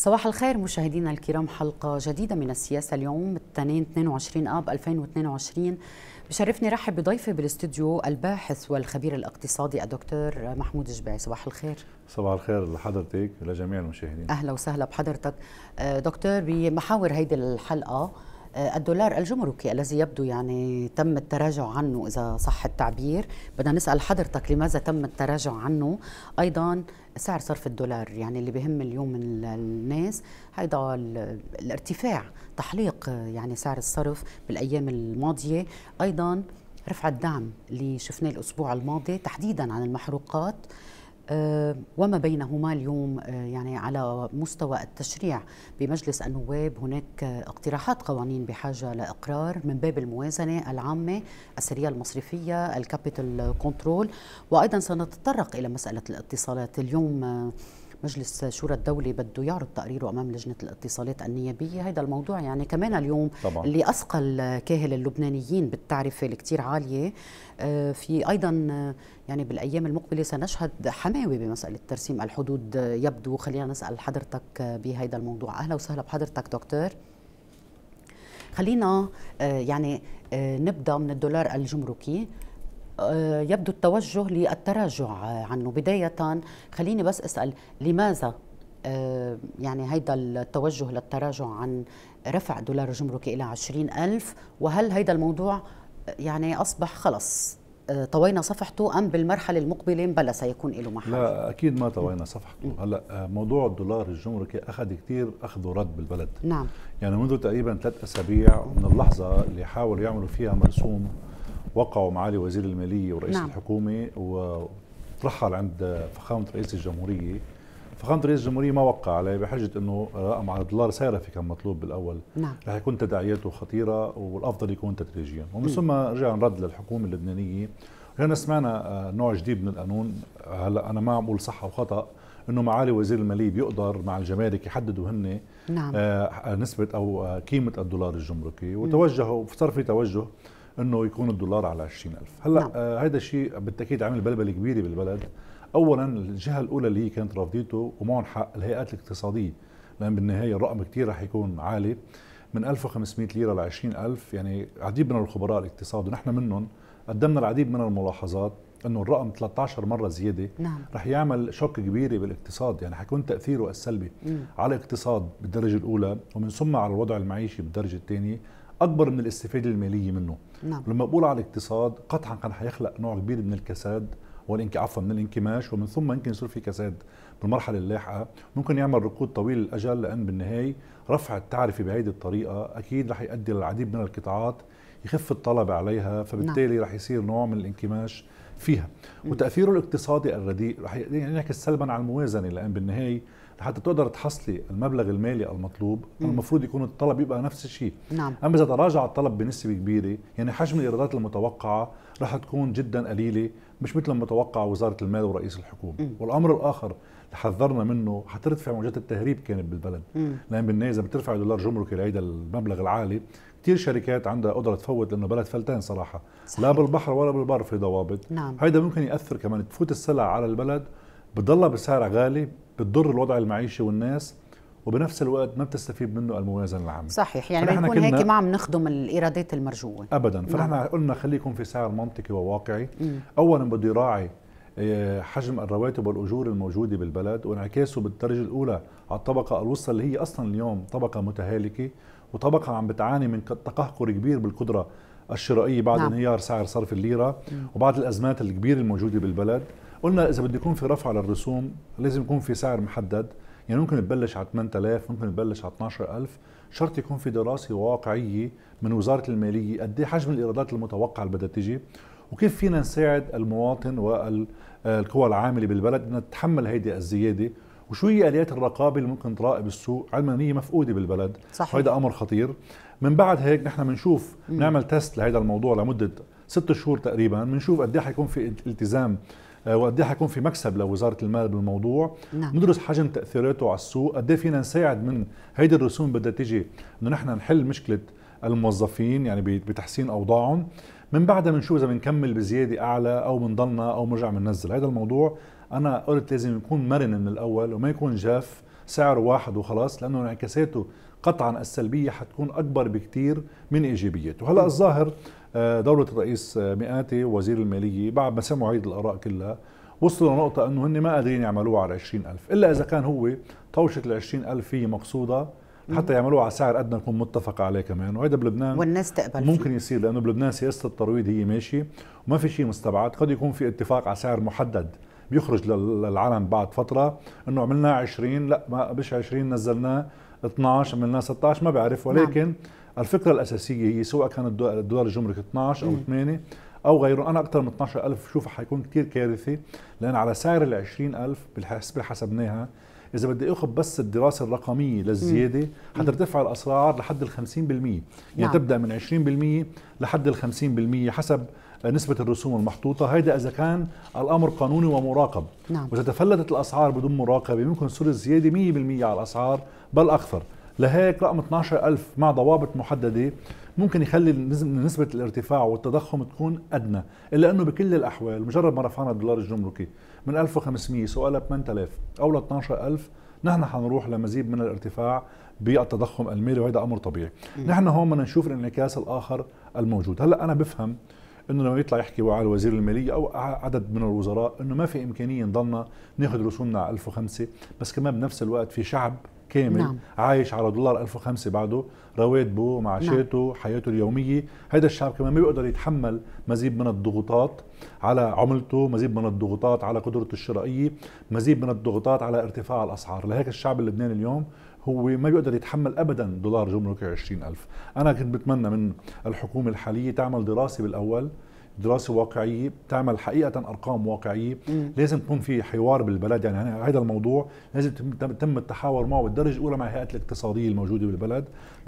صباح الخير مشاهدينا الكرام حلقة جديدة من السياسة اليوم الاثنين 22 آب 2022 بشرفني رحب بضيفي بالاستوديو الباحث والخبير الاقتصادي الدكتور محمود جبعي صباح الخير صباح الخير لحضرتك ولجميع المشاهدين أهلا وسهلا بحضرتك آه، دكتور بمحاور هيدي الحلقة آه، الدولار الجمركي الذي يبدو يعني تم التراجع عنه اذا صح التعبير بدنا نسال حضرتك لماذا تم التراجع عنه ايضا سعر صرف الدولار يعني اللي بهم اليوم الناس هيدا الارتفاع تحليق آه، يعني سعر الصرف بالايام الماضيه ايضا رفع الدعم اللي شفناه الاسبوع الماضي تحديدا عن المحروقات آه، وما بينهما اليوم آه، يعني على مستوى التشريع بمجلس النواب هناك آه، اقتراحات قوانين بحاجه لاقرار من باب الموازنه العامه، السريه المصرفيه، الكابيتال كنترول وايضا سنتطرق الى مساله الاتصالات اليوم مجلس شورى الدولي بده يعرض تقريره امام لجنه الاتصالات النيابيه هذا الموضوع يعني كمان اليوم طبعا. اللي اثقل كاهل اللبنانيين بالتعرفه الكتير عاليه آه، في ايضا آه، يعني بالايام المقبله سنشهد حماوي بمساله ترسيم الحدود آه، يبدو خلينا نسال حضرتك بهذا الموضوع اهلا وسهلا بحضرتك دكتور خلينا يعني نبدا من الدولار الجمركي آه، يبدو التوجه للتراجع عنه بداية خليني بس أسأل لماذا آه، يعني هيدا التوجه للتراجع عن رفع دولار الجمركي إلى عشرين ألف وهل هيدا الموضوع آه، يعني أصبح خلص طوينا صفحته أم بالمرحلة المقبلة بلا سيكون له محل لا أكيد ما طوينا صفحته هلا موضوع الدولار الجمركي أخذ كثير أخذ ورد بالبلد نعم يعني منذ تقريبا ثلاث أسابيع من اللحظة اللي حاولوا يعملوا فيها مرسوم وقعوا معالي وزير المالية ورئيس نعم. الحكومة وترحل عند فخامة رئيس الجمهورية فخامة رئيس الجمهورية ما وقع عليه بحجة أنه رقم على الدولار في كان مطلوب بالأول نعم. رح يكون تداعياته خطيرة والأفضل يكون تدريجيا ومن ثم رجع نرد للحكومة اللبنانية لأننا سمعنا آه، نوع جديد من القانون هلا أنا ما عم بقول صح أو خطأ انه معالي وزير الماليه بيقدر مع الجمارك يحددوا هن نعم. آه نسبه او آه، قيمه الدولار الجمركي وتوجهوا صار في توجه انه يكون الدولار على 20000 هلا نعم. آه هذا الشيء بالتاكيد عامل بلبله كبيره بالبلد اولا الجهه الاولى اللي هي كانت رافضته ومعهم حق الهيئات الاقتصاديه لان بالنهايه الرقم كثير رح يكون عالي من 1500 ليره ل 20000 يعني عديد من الخبراء الاقتصاد ونحن منهم قدمنا العديد من الملاحظات انه الرقم 13 مره زياده نعم. رح يعمل شوك كبيره بالاقتصاد يعني حيكون تاثيره السلبي مم. على الاقتصاد بالدرجه الاولى ومن ثم على الوضع المعيشي بالدرجه الثانيه اكبر من الاستفاده الماليه منه نعم. لما بقول على الاقتصاد قطعا كان حيخلق نوع كبير من الكساد والانك عفوا من الانكماش ومن ثم يمكن يصير في كساد بالمرحله اللاحقه ممكن يعمل ركود طويل الاجل لان بالنهايه رفع التعرفه بهذه الطريقه اكيد رح يؤدي للعديد من القطاعات يخف الطلب عليها فبالتالي نعم. رح يصير نوع من الانكماش فيها وتاثيره الاقتصادي الرديء رح يعني ينعكس سلبا على الموازنه لان بالنهايه حتى تقدر تحصلي المبلغ المالي المطلوب مم. المفروض يكون الطلب يبقى نفس الشيء نعم. اما اذا تراجع الطلب بنسبه كبيره يعني حجم الايرادات المتوقعه راح تكون جدا قليله مش مثل المتوقع وزاره المال ورئيس الحكومه مم. والامر الاخر حذرنا منه حترتفع موجات التهريب كانت بالبلد مم. لان بالنهايه اذا بترفع دولار جمركي لهيدا المبلغ العالي كثير شركات عندها قدره تفوت لانه بلد فلتان صراحه صحيح. لا بالبحر ولا بالبر في ضوابط نعم. هيدا ممكن ياثر كمان تفوت السلع على البلد بتضلها بسعر غالي بتضر الوضع المعيشي والناس وبنفس الوقت ما بتستفيد منه الموازنه العامه صحيح يعني بنكون هيك ما عم نخدم الايرادات المرجوه ابدا نعم. فنحن نعم. قلنا خليكم في سعر منطقي وواقعي مم. اولا بده يراعي آه، حجم الرواتب والاجور الموجوده بالبلد وانعكاسه بالدرجه الاولى على الطبقه الوسطى اللي هي اصلا اليوم طبقه متهالكه وطبقه عم بتعاني من تقهقر كبير بالقدره الشرائيه بعد نعم. انهيار سعر صرف الليره مم. وبعد الازمات الكبيره الموجوده بالبلد قلنا اذا بده يكون في رفع للرسوم لازم يكون في سعر محدد يعني ممكن تبلش على 8000 ممكن تبلش على 12000 شرط يكون في دراسه واقعيه من وزاره الماليه قد ايه حجم الايرادات المتوقعه اللي بدها تيجي وكيف فينا نساعد المواطن والقوى العامله بالبلد انها تتحمل هيدي الزياده وشو هي اليات الرقابه اللي ممكن تراقب السوق علما هي مفقوده بالبلد صحيح. وهذا امر خطير من بعد هيك نحن بنشوف نعمل تيست لهذا الموضوع لمده ست شهور تقريبا بنشوف قد ايه حيكون في التزام آه، وقد ايه حيكون في مكسب لوزاره المال بالموضوع نعم. ندرس حجم تاثيراته على السوق قد إيه فينا نساعد من هيدي الرسوم بدها تيجي انه نحن نحل مشكله الموظفين يعني بتحسين اوضاعهم من بعدها بنشوف اذا بنكمل بزياده اعلى او بنضلنا او بنرجع بننزل هذا الموضوع انا قلت لازم يكون مرن من الاول وما يكون جاف سعر واحد وخلاص لانه انعكاساته قطعا السلبية حتكون أكبر بكتير من إيجابيته هلأ الظاهر آه، دولة الرئيس آه، مئاتي وزير المالية بعد ما سمعوا عيد الآراء كلها وصلوا لنقطة أنه هن ما قادرين يعملوها على 20000 إلا إذا كان هو طوشة ال 20000 هي مقصودة حتى يعملوها على سعر ادنى يكون متفق عليه كمان وهذا بلبنان والناس تقبل ممكن يصير لانه بلبنان سياسه الترويض هي ماشيه وما في شيء مستبعد قد يكون في اتفاق على سعر محدد بيخرج للعلن بعد فتره انه عملناه 20 لا ما مش 20 نزلناه 12 عملنا 16 ما بعرف نعم. ولكن نعم. الفكره الاساسيه هي سواء كانت الدولار الجمركي 12 او 8 او غيره انا اكثر من 12000 بشوف حيكون كثير كارثي لان على سعر ال 20000 الف اللي حسبناها اذا بدي اخذ بس الدراسه الرقميه للزياده حترتفع الاسعار لحد ال 50% يعني نعم. تبدا من 20% لحد ال 50% حسب نسبه الرسوم المحطوطه هيدا اذا كان الامر قانوني ومراقب نعم. واذا تفلتت الاسعار بدون مراقبه ممكن تصير الزياده 100% على الاسعار بل اكثر لهيك رقم 12000 مع ضوابط محدده ممكن يخلي نسبة الارتفاع والتضخم تكون أدنى إلا أنه بكل الأحوال مجرد ما رفعنا الدولار الجمركي من 1500 سواء ل 8000 أو ل 12000 نحن حنروح لمزيد من الارتفاع بالتضخم المالي وهذا أمر طبيعي نحن هون بدنا نشوف الانعكاس الآخر الموجود هلأ أنا بفهم انه لما يطلع يحكي على وزير الماليه او عدد من الوزراء انه ما في امكانيه نضلنا ناخذ رسومنا على 1005 بس كمان بنفس الوقت في شعب كامل نعم. عايش على دولار 1005 بعده رواتبه معاشاته نعم. حياته اليوميه هذا الشعب كمان ما بيقدر يتحمل مزيد من الضغوطات على عملته مزيد من الضغوطات على قدرته الشرائيه مزيد من الضغوطات على ارتفاع الاسعار لهيك الشعب اللبناني اليوم هو ما بيقدر يتحمل ابدا دولار جمركي 20000 انا كنت بتمنى من الحكومه الحاليه تعمل دراسه بالاول دراسه واقعيه تعمل حقيقه ارقام واقعيه م. لازم يكون في حوار بالبلد يعني هذا الموضوع لازم يتم التحاور معه بالدرجه الاولى مع الهيئات الاقتصاديه الموجوده بالبلد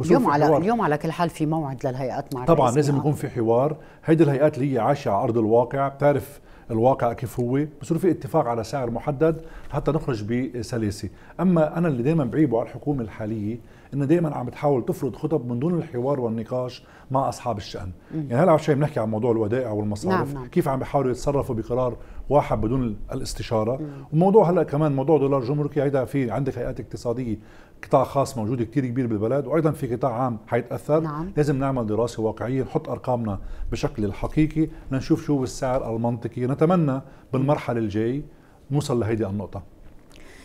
اليوم على اليوم على كل حال في موعد للهيئات مع طبعا لازم يكون في حوار هيدي الهيئات اللي هي عايشه على ارض الواقع بتعرف الواقع كيف هو بصير في اتفاق على سعر محدد حتى نخرج بسلاسه اما انا اللي دائما بعيبه على الحكومه الحاليه انه دائما عم بتحاول تفرض خطب من دون الحوار والنقاش مع اصحاب الشان مم. يعني هلا عم شوي بنحكي عن موضوع الودائع والمصارف نعم،, نعم. كيف عم بيحاولوا يتصرفوا بقرار واحد بدون الاستشاره مم. وموضوع هلا كمان موضوع دولار جمركي هيدا في عندك هيئات اقتصاديه قطاع خاص موجود كتير كبير بالبلد وايضا في قطاع عام حيتاثر نعم. لازم نعمل دراسه واقعيه نحط ارقامنا بشكل الحقيقي لنشوف شو السعر المنطقي نتمنى بالمرحله الجاي نوصل لهيدي النقطه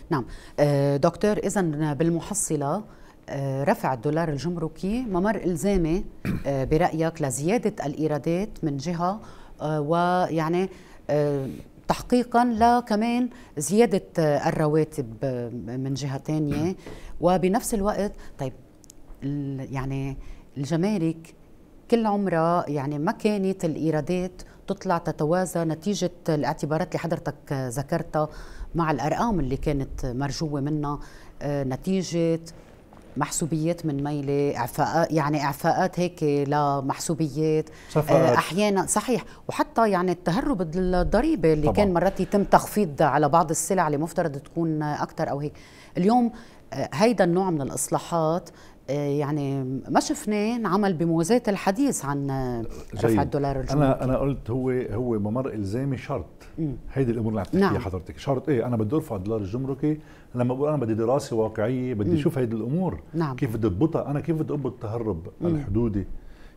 نعم آه، دكتور اذا بالمحصله آه، رفع الدولار الجمركي ممر الزامي آه، برايك لزياده الايرادات من جهه ويعني تحقيقا لكمان زياده الرواتب من جهه ثانيه وبنفس الوقت طيب يعني الجمارك كل عمرها يعني ما كانت الايرادات تطلع تتوازى نتيجه الاعتبارات اللي حضرتك ذكرتها مع الارقام اللي كانت مرجوه منها آه، نتيجه محسوبيات من ميلة إعفاءات يعني إعفاءات هيك لمحسوبيات صفقات. آه، أحيانا صحيح وحتى يعني التهرب الضريبة اللي طبعا. كان مرات يتم تخفيض على بعض السلع اللي مفترض تكون أكثر أو هيك اليوم آه، هيدا النوع من الإصلاحات يعني ما شفناه انعمل بموازاة الحديث عن رفع جيد. الدولار الجمهوري انا انا قلت هو هو ممر الزامي شرط هيدي الامور اللي عم تحكيها نعم. حضرتك شرط ايه انا بدي ارفع الدولار الجمركي لما بقول انا بدي دراسه واقعيه بدي اشوف هيدي الامور نعم. كيف بدي اضبطها انا كيف بدي اضبط التهرب الحدودي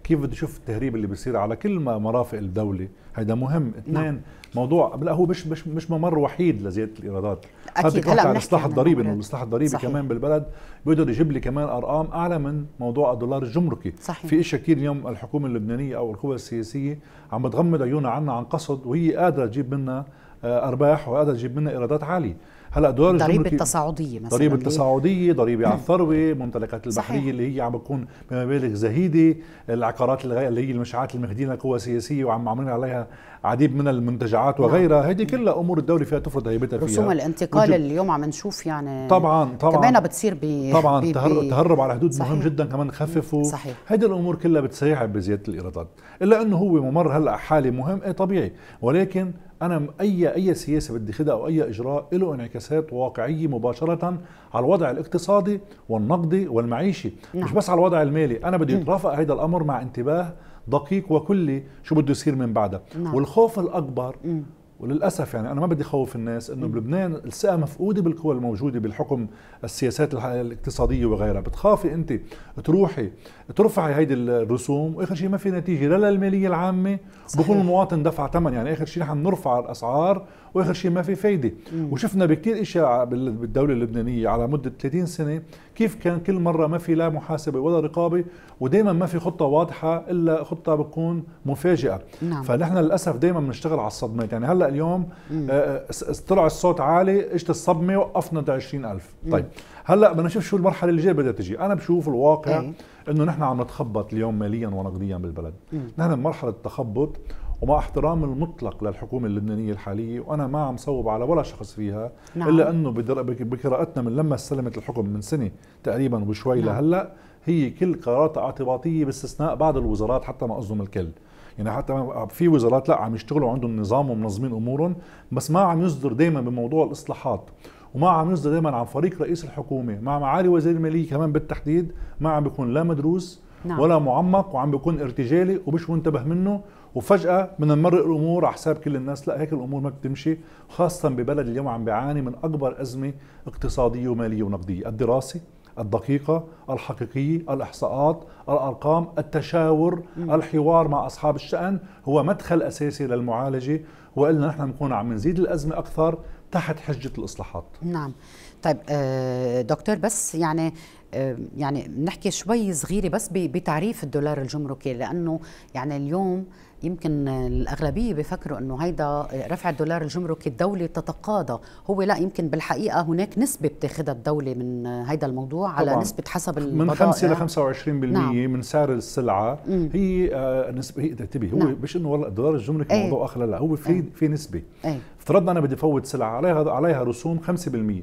كيف بده يشوف التهريب اللي بيصير على كل مرافق الدوله هذا مهم اثنين نعم. موضوع لا هو مش مش مش ممر وحيد لزياده الايرادات اكيد هلا عن الاصلاح الضريبي انه الاصلاح الضريبي كمان بالبلد بيقدر يجيب لي كمان ارقام اعلى من موضوع الدولار الجمركي صحيح. في اشياء كثير اليوم الحكومه اللبنانيه او القوى السياسيه عم بتغمض عيونها عنا عن قصد وهي قادره تجيب منا آه، ارباح وقادره تجيب منا ايرادات عاليه هلا دول الضريبه التصاعديه مثلا ضريبه التصاعديه ضريبه على الثروه ممتلكات البحريه صحيح. اللي هي عم بتكون بمبالغ زهيده العقارات اللي هي المشاعات المهدينه قوى سياسيه وعم عاملين عليها عديد من المنتجعات وغيرها نعم. هذه كلها امور الدوله فيها تفرض هيبتها فيها رسوم الانتقال وجب... اليوم عم نشوف يعني طبعا طبعا كمان بتصير ب طبعا بي... بي... تهرب على حدود صحيح. مهم جدا كمان نخففه صحيح هذه الامور كلها بتساعد بزياده الايرادات الا انه هو ممر هلا حالي مهم ايه طبيعي ولكن انا اي اي سياسه بدي اخذها او اي اجراء له انعكاسات واقعيه مباشره على الوضع الاقتصادي والنقدي والمعيشي نعم. مش بس على الوضع المالي انا بدي اترافق هذا الامر مع انتباه دقيق وكلي شو بده يصير من بعدها نعم. والخوف الاكبر م. وللاسف يعني انا ما بدي خوف الناس انه بلبنان الثقه مفقوده بالقوى الموجوده بالحكم السياسات الاقتصاديه وغيرها بتخافي انت تروحي ترفع هيدي الرسوم واخر شيء ما في نتيجه لا للماليه العامه بكون المواطن دفع ثمن يعني اخر شيء نحن نرفع الاسعار واخر شيء ما في فايده وشفنا بكثير اشياء بالدوله اللبنانيه على مده 30 سنه كيف كان كل مره ما في لا محاسبه ولا رقابه ودائما ما في خطه واضحه الا خطه بتكون مفاجئه نعم. فنحن للاسف دائما بنشتغل على الصدمات يعني هلا اليوم آه، آه، طلع الصوت عالي اجت الصدمه وقفنا 20000 طيب هلا بدنا نشوف شو المرحله اللي جايه بدها تجي انا بشوف الواقع أي. انه نحن عم نتخبط اليوم ماليا ونقديا بالبلد نحن بمرحله التخبط ومع احترام المطلق للحكومة اللبنانية الحالية وأنا ما عم صوب على ولا شخص فيها نعم. إلا أنه بقراءتنا من لما استلمت الحكم من سنة تقريبا وشوي نعم. لهلأ هي كل قراراتها اعتباطية باستثناء بعض الوزارات حتى ما أظلم الكل يعني حتى في وزارات لا عم يشتغلوا عندهم نظام ومنظمين امورهم بس ما عم يصدر دائما بموضوع الاصلاحات وما عم نصدر دايما عن فريق رئيس الحكومه مع معالي وزير الماليه كمان بالتحديد ما عم بيكون لا مدروس نعم. ولا معمق وعم بيكون ارتجالي ومش منتبه منه وفجأة بدنا نمرق الأمور على حساب كل الناس لا هيك الأمور ما بتمشي خاصة ببلد اليوم عم بيعاني من أكبر أزمة اقتصادية ومالية ونقدية الدراسة الدقيقة الحقيقية الإحصاءات الأرقام التشاور م. الحوار مع أصحاب الشأن هو مدخل أساسي للمعالجة وإلا نحن بنكون عم نزيد الأزمة أكثر تحت حجة الإصلاحات نعم طيب آه، دكتور بس يعني آه، يعني نحكي شوي صغيرة بس بتعريف الدولار الجمركي لأنه يعني اليوم يمكن الأغلبية بيفكروا أنه هيدا رفع الدولار الجمركي الدولي تتقاضى هو لا يمكن بالحقيقة هناك نسبة بتاخذها الدولة من هيدا الموضوع طبعاً. على نسبة حسب البضائع من 5 ل 25% نعم. من سعر السلعة مم. هي آه، نسبة هي هو نعم. مش أنه والله الدولار الجمركي ايه. موضوع آخر لا هو في ايه. في نسبة ايه. افترضنا انا بدي فوت سلعه عليها عليها رسوم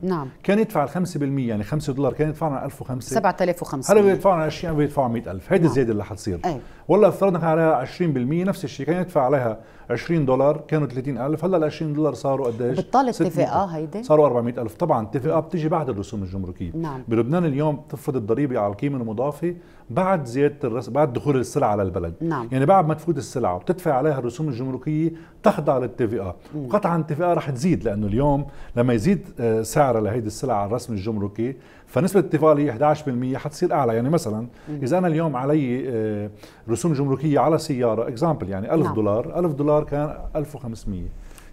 5% نعم كان يدفع ال 5% يعني 5 دولار كان يدفع لنا 1005 7500 هلا بده لنا 20 بيدفع 100000 هيدي الزياده اللي حتصير أي. والله افترضنا كان عليها 20% نفس الشيء كان يدفع عليها 20 دولار كانوا 30000 هلا ال 20 دولار صاروا قديش بتطال اتفاقه هيدي صاروا 400000 طبعا اتفاقه بتيجي بعد الرسوم الجمركيه نعم بلبنان اليوم بتفرض الضريبه على القيمه المضافه بعد زياده الرسم بعد دخول السلعه على البلد نعم. يعني بعد ما تفوت السلعه وتدفع عليها الرسوم الجمركيه تخضع للتي في ار التي في رح تزيد لانه اليوم لما يزيد آه، سعرها لهيدي السلعه على الرسم الجمركي فنسبه التفاعليه 11% حتصير اعلى يعني مثلا اذا انا اليوم علي آه، رسوم جمركيه على سياره اكزامبل يعني 1000 نعم. دولار 1000 دولار كان 1500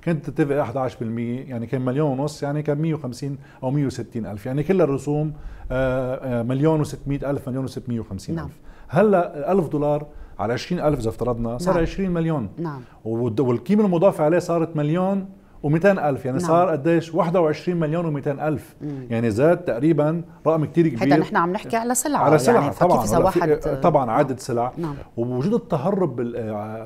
كانت تتفق 11% يعني كان مليون ونص يعني كان 150 او 160 الف يعني كل الرسوم آه، آه، مليون و600 الف مليون و650 نعم. الف هلا 1000 دولار على 20 الف اذا افترضنا نعم. صار نعم. 20 مليون نعم والقيمه المضافه عليه صارت مليون و200 ألف يعني نعم. صار قديش 21 مليون و200 ألف مم. يعني زاد تقريبا رقم كتير كبير حتى نحن عم نحكي على سلعة على سلعة يعني طبعا إذا واحد آه، طبعا عدد نعم. سلع نعم. ووجود التهرب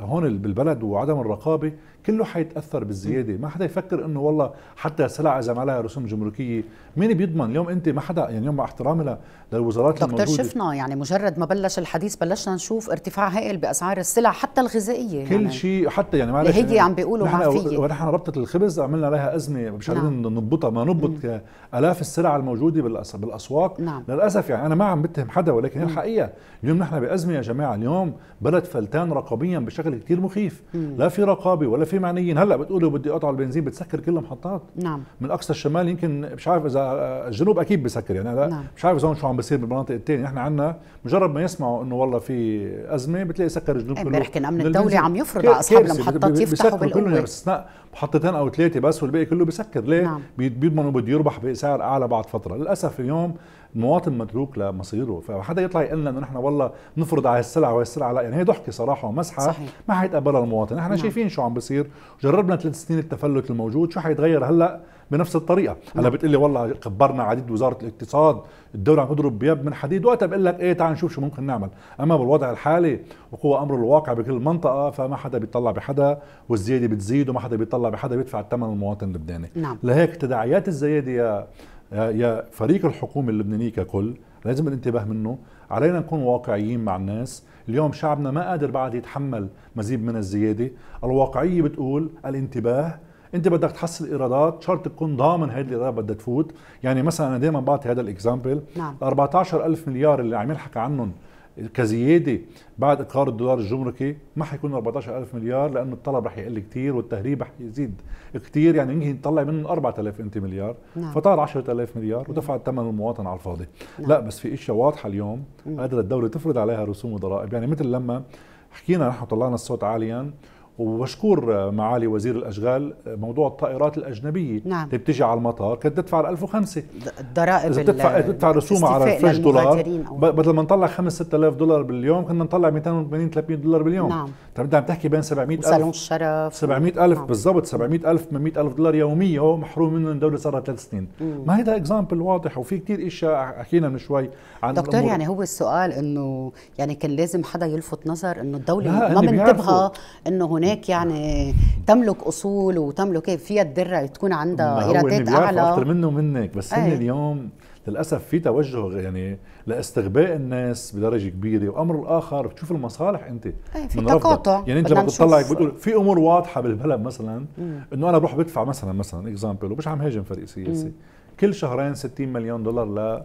هون بالبلد وعدم الرقابة كله حيتاثر بالزياده ما حدا يفكر انه والله حتى سلع اذا ما عليها رسوم جمركيه مين بيضمن اليوم انت ما حدا يعني اليوم مع احترامي للوزارات دكتور الموجوده دكتور شفنا يعني مجرد ما بلش الحديث بلشنا نشوف ارتفاع هائل باسعار السلع حتى الغذائيه كل يعني شيء حتى يعني معلش اللي هي يعني عم بيقولوا معفيه ونحن ربطه الخبز عملنا عليها ازمه مش قادرين نعم. نضبطها ما نضبط الاف السلع الموجوده بالاسواق نعم. للاسف يعني انا ما عم بتهم حدا ولكن هي الحقيقه اليوم نحن بازمه يا جماعه اليوم بلد فلتان رقابيا بشكل كثير مخيف لا في رقابه ولا في في معنيين هلا بتقولوا بدي اقطع البنزين بتسكر كل المحطات نعم من اقصى الشمال يمكن مش عارف اذا آه، الجنوب اكيد بسكر يعني هلا نعم. مش عارف اذا شو عم بيصير بالمناطق الثانيه نحن عندنا مجرد ما يسمعوا انه والله في ازمه بتلاقي سكر الجنوب إيه، كله امبارح الامن الدولي عم يفرض على اصحاب المحطات يفتحوا بالقوه باستثناء يعني محطتين او ثلاثه بس والباقي كله بسكر ليه نعم. بيضمنوا بده يربح بسعر اعلى بعد فتره للاسف اليوم مواطن متروك لمصيره فحدا يطلع يقول لنا انه نحن والله نفرض على هالسلعه وهالسلعه لا يعني هي ضحكه صراحه ومسحه صحيح. ما حيتقبلها المواطن نحن نعم. شايفين شو عم بيصير جربنا ثلاث سنين التفلت الموجود شو حيتغير هلا بنفس الطريقه هلا نعم. بتقول لي والله كبرنا عديد وزاره الاقتصاد الدوله عم تضرب بياب من حديد وقتها بقول لك ايه تعال نشوف شو ممكن نعمل اما بالوضع الحالي وقوى امر الواقع بكل منطقه فما حدا بيطلع بحدا والزياده بتزيد وما حدا بيطلع بحدا بيدفع الثمن المواطن اللبناني نعم. لهيك تداعيات الزياده يا فريق الحكومه اللبنانيه ككل لازم الانتباه منه علينا نكون واقعيين مع الناس اليوم شعبنا ما قادر بعد يتحمل مزيد من الزياده الواقعيه بتقول الانتباه انت بدك تحصل ايرادات شرط تكون ضامن هذه الايرادات بدها تفوت يعني مثلا انا دائما بعطي هذا الاكزامبل نعم. 14000 مليار اللي عم ينحكى عنهم كزياده بعد اقرار الدولار الجمركي ما حيكون 14000 مليار لانه الطلب رح يقل كثير والتهريب رح يزيد كثير يعني يمكن نطلع منه 4000 انت مليار نعم. فطار 10000 مليار نعم. ودفع الثمن المواطن على الفاضي نعم. لا بس في اشياء واضحه اليوم نعم. قادره الدوله تفرض عليها رسوم وضرائب يعني مثل لما حكينا نحن طلعنا الصوت عاليا وبشكر معالي وزير الاشغال موضوع الطائرات الاجنبيه نعم. اللي بتجي على المطار كانت تدفع 1005 الضرائب اذا بتدفع تدفع رسومها على الفرج دولار بدل ما نطلع 5 6000 دولار باليوم كنا نطلع 280 300 دولار باليوم نعم طيب انت عم تحكي بين 700000 وصالون الشرف 700000 نعم. بالضبط 700000 800,000 دولار يوميا هو محروم منه الدوله صار لها ثلاث سنين مم. ما هذا اكزامبل واضح وفي كثير اشياء حكينا من شوي عن دكتور الأمور. يعني هو السؤال انه يعني كان لازم حدا يلفت نظر انه الدوله ما منتبهه انه هناك هناك يعني تملك اصول وتملك فيها الدرة تكون عندها ايرادات اعلى اكثر منه ومنك بس إيه. هن اليوم للاسف في توجه يعني لاستغباء الناس بدرجه كبيره وامر الاخر بتشوف المصالح انت أي في تقاطع يعني انت لما بتطلع بتقول في امور واضحه بالبلد مثلا انه انا بروح بدفع مثلا مثلا اكزامبل ومش عم هاجم فريق سياسي كل شهرين 60 مليون دولار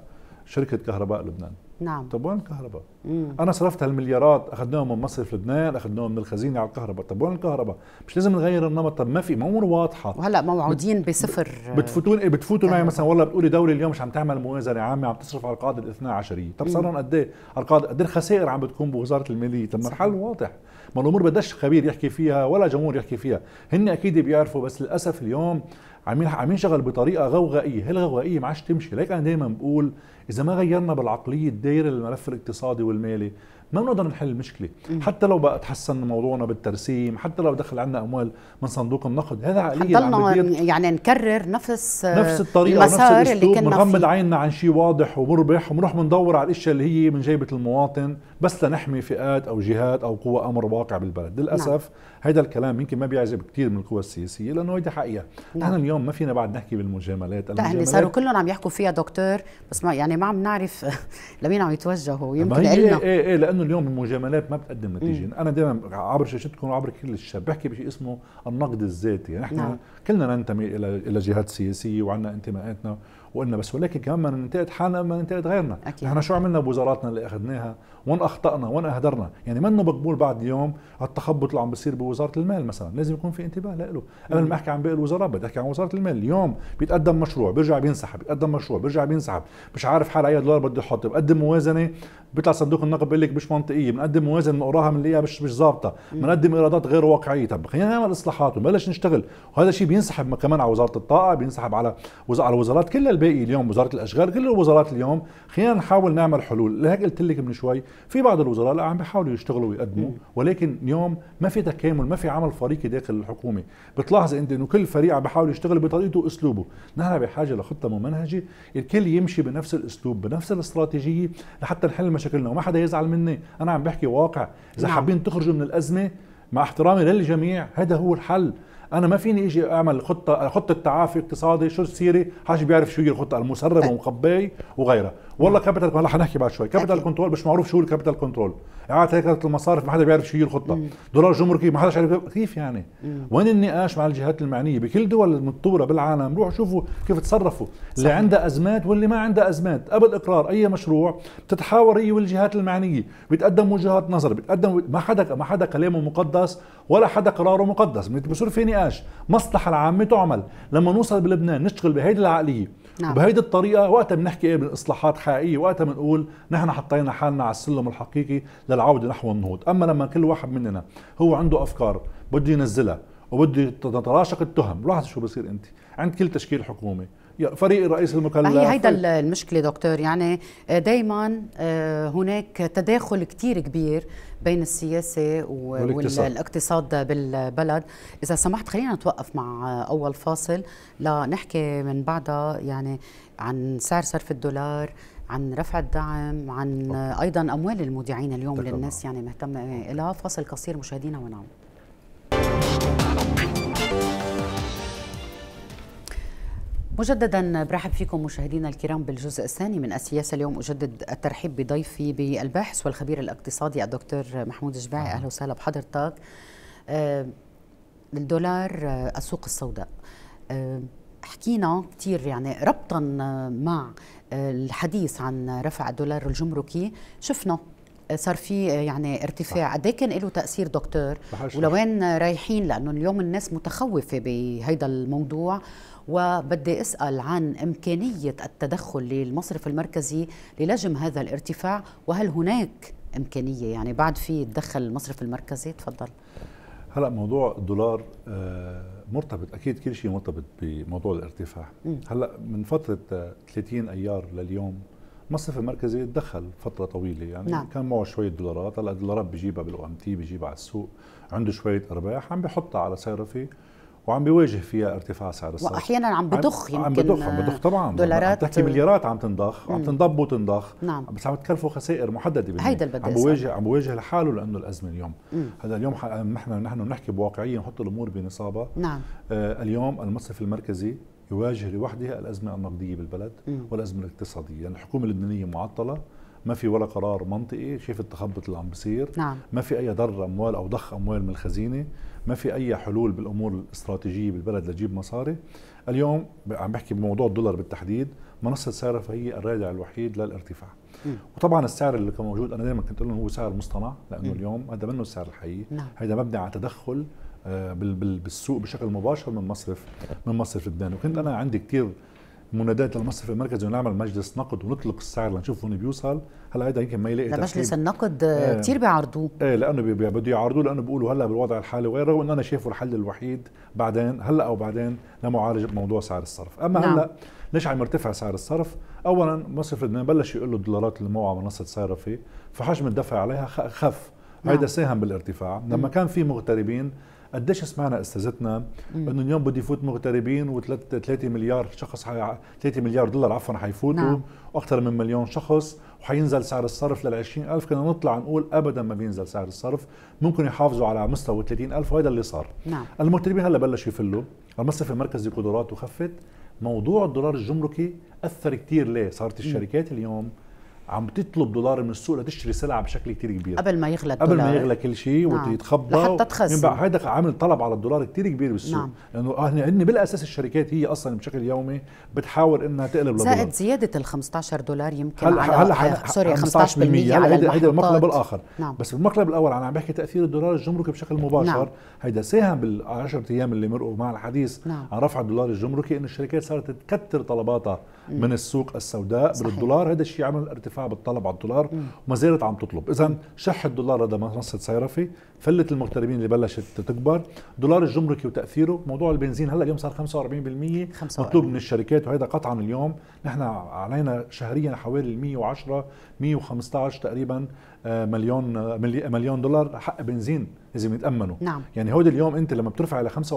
لشركه كهرباء لبنان نعم طب وين الكهرباء؟ مم. انا صرفت هالمليارات اخذناهم من مصرف لبنان اخذناهم من الخزينه على الكهرباء طب وين الكهرباء؟ مش لازم نغير النمط طب ما في امور واضحه وهلا موعودين بصفر بتفوتون إيه؟ بتفوتوا معي مثلا والله بتقولي دوله اليوم مش عم تعمل موازنه عامه عم تصرف على القاعده الاثنا عشريه طب صار لهم قد ايه؟ القاعده قد ايه الخسائر عم بتكون بوزاره الماليه طب ما الحل واضح ما الامور بدش خبير يحكي فيها ولا جمهور يحكي فيها هن اكيد بيعرفوا بس للاسف اليوم عاملين عاملين شغل بطريقه غوغائيه هي الغوغائيه ما عادش تمشي لكن انا دايما بقول اذا ما غيرنا بالعقليه الدايره للملف الاقتصادي والمالي ما بنقدر نحل المشكله حتى لو بقى تحسن موضوعنا بالترسيم حتى لو دخل عندنا اموال من صندوق النقد هذا عقليه حتى يعني نكرر نفس نفس الطريقه نفس اللي فيه بنغمض عيننا عن شيء واضح ومربح وبنروح بندور على الاشياء اللي هي من جيبه المواطن بس لنحمي فئات او جهات او قوى امر واقع بالبلد نعم. للاسف نعم. هذا الكلام يمكن ما بيعجب كثير من القوى السياسيه لانه هيدي حقيقه نعم. نحن اليوم ما فينا بعد نحكي بالمجاملات نعم، يعني لا هن صاروا كلهم عم يحكوا فيها دكتور بس ما يعني ما عم نعرف لمين عم يتوجهوا يمكن لنا ايه ايه, إيه لانه اليوم المجاملات ما بتقدم نتيجه مم. انا دائما عبر شاشتكم وعبر كل الشباب بحكي بشيء اسمه النقد الذاتي نحن يعني نعم. كلنا ننتمي الى الى جهات سياسيه وعندنا انتماءاتنا وقلنا بس ولكن كمان ما ننتقد حالنا ما ننتقد غيرنا أكيد. احنا شو عملنا بوزاراتنا اللي اخذناها وين اخطانا وين اهدرنا يعني منه مقبول بعد اليوم التخبط اللي عم بيصير بوزاره المال مثلا لازم يكون في انتباه له قبل ما احكي عن باقي الوزارات بدي احكي عن وزاره المال اليوم بيتقدم مشروع بيرجع بينسحب بيتقدم مشروع بيرجع بينسحب مش عارف حال اي دولار بده يحط بقدم موازنه بيطلع صندوق النقد بيقول لك مش منطقيه بنقدم موازن بنقراها بنلاقيها مش مش ظابطه بنقدم ايرادات غير واقعيه طب خلينا نعمل اصلاحات ونبلش نشتغل وهذا الشيء بينسحب كمان على وزاره الطاقه بينسحب على على الوزارات كل الباقي اليوم وزاره الاشغال كل الوزارات اليوم خلينا نحاول نعمل حلول لهيك قلت لك من شوي في بعض الوزراء لا عم بيحاولوا يشتغلوا ويقدموا ولكن اليوم ما في تكامل ما في عمل فريقي داخل الحكومه بتلاحظ انت انه كل فريق عم بيحاول يشتغل بطريقته واسلوبه نحن بحاجه لخطه ممنهجه الكل يمشي بنفس الاسلوب بنفس الاستراتيجيه لحتى نحل مشاكلنا وما حدا يزعل مني انا عم بحكي واقع اذا نعم. حابين تخرجوا من الازمه مع احترامي للجميع هذا هو الحل انا ما فيني اجي اعمل خطه خطه تعافي اقتصادي شو السيري حاج بيعرف شو هي الخطه المسربه طيب. ومخبي وغيرها والله كابيتال هلا حنحكي بعد شوي كابيتال كنترول مش معروف شو الكابيتال كنترول اعاده هيكله المصارف ما حدا بيعرف شو هي الخطه دولار جمركي ما حدا عارف كيف يعني وين النقاش مع الجهات المعنيه بكل دول المتطوره بالعالم روحوا شوفوا كيف تصرفوا اللي عندها ازمات واللي ما عندها ازمات قبل اقرار اي مشروع بتتحاور هي والجهات المعنيه بتقدم وجهات نظر بتقدم ما حدا ما حدا كلامه مقدس ولا حدا قراره مقدس بصير في نقاش مصلحه العامه تعمل لما نوصل بلبنان نشتغل بهيدي العقليه نعم. وبهيدي الطريقه وقتها بنحكي ايه بالاصلاحات حقيقيه وقتها بنقول نحن حطينا حالنا على السلم الحقيقي للعوده نحو النهوض اما لما كل واحد مننا هو عنده افكار بده ينزلها وبده تتراشق التهم لاحظ شو بصير انت عند كل تشكيل حكومه فريق الرئيس المكلف هي هيدا المشكله دكتور يعني آه، دائما آه، هناك تداخل كثير كبير بين السياسه والاقتصاد بالبلد اذا سمحت خلينا نتوقف مع آه، اول فاصل لنحكي من بعدها يعني عن سعر صرف الدولار عن رفع الدعم عن ايضا اموال المودعين اليوم للناس يعني مهتمه إلها فاصل قصير مشاهدينا ونعود مجددا برحب فيكم مشاهدينا الكرام بالجزء الثاني من السياسة اليوم أجدد الترحيب بضيفي بالباحث والخبير الاقتصادي الدكتور محمود جباعي أهلا وسهلا بحضرتك آه، الدولار آه، السوق السوداء آه، حكينا كثير يعني ربطا مع الحديث عن رفع الدولار الجمركي شفنا صار في يعني ارتفاع قد إيه كان له تاثير دكتور ولوين رايحين لانه اليوم الناس متخوفه بهيدا الموضوع وبدي أسأل عن إمكانية التدخل للمصرف المركزي للجم هذا الارتفاع وهل هناك إمكانية يعني بعد في تدخل المصرف المركزي تفضل هلا موضوع الدولار آه، مرتبط اكيد كل شيء مرتبط بموضوع الارتفاع م. هلا من فتره 30 آه، ايار لليوم المصرف المركزي تدخل فتره طويله يعني نعم. كان معه شويه دولارات هلا الدولارات بجيبها بالاو ام تي بجيبها على السوق عنده شويه ارباح عم بحطها على صرفه وعم بيواجه فيها ارتفاع سعر الصرف واحيانا عم بضخ يمكن عم بضخ عم بضخ طبعا دولارات عم تحكي مليارات عم تنضخ عم تنضب وتنضخ نعم. بس عم تكلفه خسائر محدده هيدا اللي عم بواجه عم بواجه لحاله لانه الازمه اليوم هلا هذا اليوم نحن نحن بنحكي بواقعيه نحط الامور بنصابها نعم آه اليوم المصرف المركزي يواجه لوحدها الازمه النقديه بالبلد مم. والازمه الاقتصاديه يعني الحكومه اللبنانيه معطله ما في ولا قرار منطقي شايف التخبط اللي عم بصير نعم. ما في اي ضرر اموال او ضخ اموال من الخزينه ما في اي حلول بالامور الاستراتيجيه بالبلد لتجيب مصاري اليوم عم بحكي بموضوع الدولار بالتحديد منصه صرف هي الرادع الوحيد للارتفاع م. وطبعا السعر اللي كان موجود انا دائما كنت اقول هو سعر مصطنع لانه م. اليوم هذا منه السعر الحقيقي نعم. هذا مبني على تدخل آه، بالسوق بشكل مباشر من مصرف من مصرف لبنان وكنت انا عندي كثير منادات للمصرف المركزي ونعمل مجلس نقد ونطلق السعر لنشوف وين بيوصل هلا هيدا يمكن ما يلاقي ده مجلس النقد آه كثير بيعارضوه ايه لانه بده يعارضوه لانه بيقولوا هلا بالوضع الحالي وغير رغم انه انا شايفه الحل الوحيد بعدين هلا او بعدين لمعالجه موضوع سعر الصرف، اما نعم. هلا ليش عم يرتفع سعر الصرف؟ اولا مصرف لبنان بلش يقول له الدولارات اللي موعى منصه فيه فحجم الدفع عليها خف نعم. هيدا ساهم بالارتفاع، لما كان في مغتربين قديش سمعنا استاذتنا انه اليوم بده يفوت مغتربين و3 مليار شخص حي... 3 مليار دولار عفوا حيفوتوا نعم. واكثر من مليون شخص وحينزل سعر الصرف لل 20000 كنا نطلع نقول ابدا ما بينزل سعر الصرف ممكن يحافظوا على مستوى 30000 وهذا اللي صار نعم. المغتربين هلا بلشوا يفلوا المصرف المركزي قدراته خفت موضوع الدولار الجمركي اثر كثير ليه صارت الشركات اليوم عم تطلب دولار من السوق لتشتري سلعه بشكل كتير كبير قبل ما يغلى الدولار قبل ما يغلى كل شيء نعم. ويتخبى لحتى تخزن هذا عامل طلب على الدولار كتير كبير بالسوق نعم. لانه يعني هن بالاساس الشركات هي اصلا بشكل يومي بتحاول انها تقلب لدولار زائد زياده ال 15 دولار يمكن هلا على هلا سوري 15%, بالمئة على هيدا هيدا المقلب الاخر نعم. بس بالمقلب الاول انا عم بحكي تاثير الدولار الجمركي بشكل مباشر نعم. هيدا ساهم بال 10 ايام اللي مرقوا مع الحديث نعم. عن رفع الدولار الجمركي انه الشركات صارت تكثر طلباتها من السوق السوداء بالدولار هذا الشيء عمل ارتفاع ارتفاع بالطلب على الدولار وما زالت عم تطلب اذا شح الدولار هذا منصه صيرفي فله المغتربين اللي بلشت تكبر دولار الجمركي وتاثيره موضوع البنزين هلا اليوم صار 45%, 45. مطلوب من الشركات وهذا قطعا اليوم نحن علينا شهريا حوالي 110 115 تقريبا آه، مليون آه، مليون دولار حق بنزين لازم يتامنوا نعم. يعني هودي اليوم انت لما بترفع ل 45%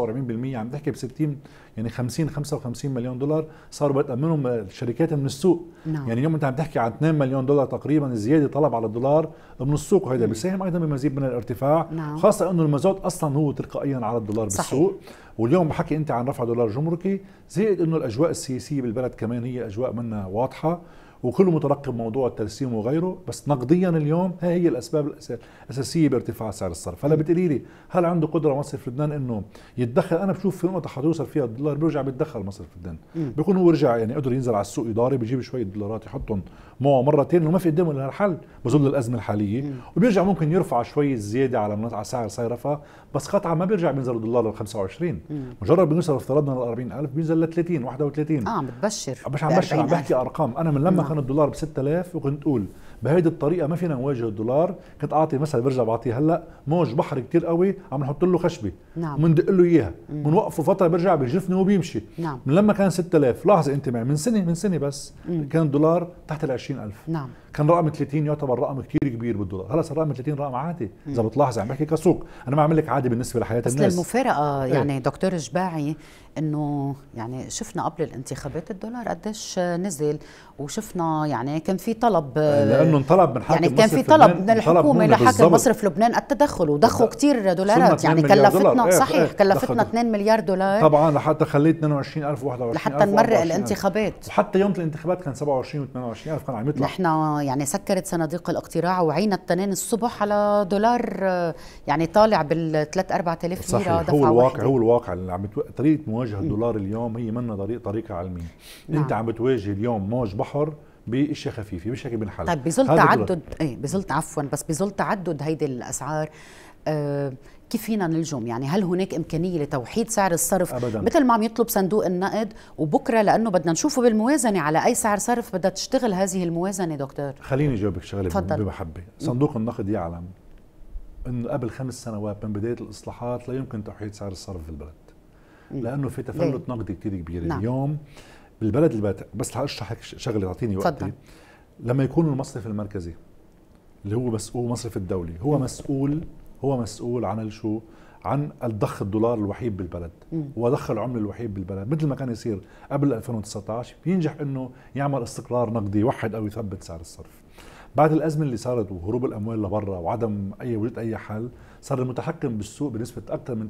عم تحكي ب 60 يعني 50 55 مليون دولار صاروا بتامنهم الشركات من السوق نعم. يعني اليوم انت عم تحكي عن 2 مليون دولار تقريبا زياده طلب على الدولار من السوق وهذا نعم. بيساهم ايضا بمزيد من الارتفاع نعم. خاصه انه المازوت اصلا هو تلقائيا على الدولار صحيح. بالسوق واليوم بحكي انت عن رفع دولار جمركي زائد انه الاجواء السياسيه بالبلد كمان هي اجواء منا واضحه وكله مترقب موضوع الترسيم وغيره بس نقديا اليوم هاي هي الاسباب الاساسيه بارتفاع سعر الصرف هلا بتقولي لي هل عنده قدره مصرف لبنان انه يتدخل انا بشوف في نقطه حتوصل فيها الدولار بيرجع بيتدخل مصرف لبنان بيكون هو رجع يعني قدر ينزل على السوق اداري بيجيب شويه دولارات يحطهم معه مرتين وما في قدامه الا حل بظل الازمه الحاليه وبيرجع ممكن يرفع شوي زياده على على سعر صيرفه بس قطعا ما بيرجع بينزل الدولار ل 25 مجرد بنوصل افترضنا ل 40000 بينزل ل 30 31 اه عم بتبشر مش عم بشر عم بحكي ارقام انا من لما آه. كان الدولار ب 6000 وكنت اقول بهيدي الطريقه ما فينا نواجه الدولار كنت اعطي مثل برجع بعطيه هلا موج بحر كتير قوي عم نحط له خشبه نعم بندق له اياها بنوقفه فتره برجع بيجفني وبيمشي نعم من لما كان 6000 لاحظي انت معي من سنه من سنه بس مم. كان الدولار تحت ال 20000 نعم كان رقم 30 يعتبر رقم كثير كبير بالدولار هلا صار رقم 30 رقم عادي اذا بتلاحظ عم بحكي كسوق انا ما عم لك عادي بالنسبه لحياه بس الناس بس المفارقه إيه. يعني إيه؟ دكتور جباعي انه يعني شفنا قبل الانتخابات الدولار قديش نزل وشفنا يعني كان في طلب آه، لانه انطلب من حاكم يعني كان في طلب من الحكومه لحاكم مصرف لبنان التدخل وضخوا كثير دولارات يعني كلفتنا دولار. آه، صحيح إيه كلفتنا 2 مليار دولار طبعا لحتى خليت 22000 و 21 لحتى نمرق الانتخابات وحتى يوم الانتخابات كان 27 و28000 كان عم يطلع نحن يعني سكرت صناديق الاقتراع وعينا التنين الصبح على دولار يعني طالع بال 3 4000 ليره دفعه هو الواقع واحدة. هو الواقع اللي عم بتو... طريقه مواجهه الدولار اليوم هي منا طريقه طريقه علميه نعم. انت عم بتواجه اليوم موج بحر باشياء خفيفه مش هيك بنحل طيب بظل تعدد ايه بظل عفوا بس بظل تعدد هيدي الاسعار آه كيف فينا نلجم يعني هل هناك امكانيه لتوحيد سعر الصرف أبداً. مثل ما عم يطلب صندوق النقد وبكره لانه بدنا نشوفه بالموازنه على اي سعر صرف بدها تشتغل هذه الموازنه دكتور خليني اجاوبك شغله تفضل. بمحبه صندوق النقد يعلم انه قبل خمس سنوات من بدايه الاصلاحات لا يمكن توحيد سعر الصرف في البلد لانه في تفلت نقدي كثير كبير نعم. اليوم بالبلد البات بس لأشرح لك شغله تعطيني وقتي لما يكون المصرف المركزي اللي هو مسؤول مصرف الدولي هو مسؤول هو مسؤول عن الشو عن الضخ الدولار الوحيد بالبلد وضخ العمله الوحيد بالبلد مثل ما كان يصير قبل 2019 بينجح انه يعمل استقرار نقدي يوحد او يثبت سعر الصرف بعد الازمه اللي صارت وهروب الاموال لبرا وعدم اي وجود اي حل صار المتحكم بالسوق بنسبه اكثر من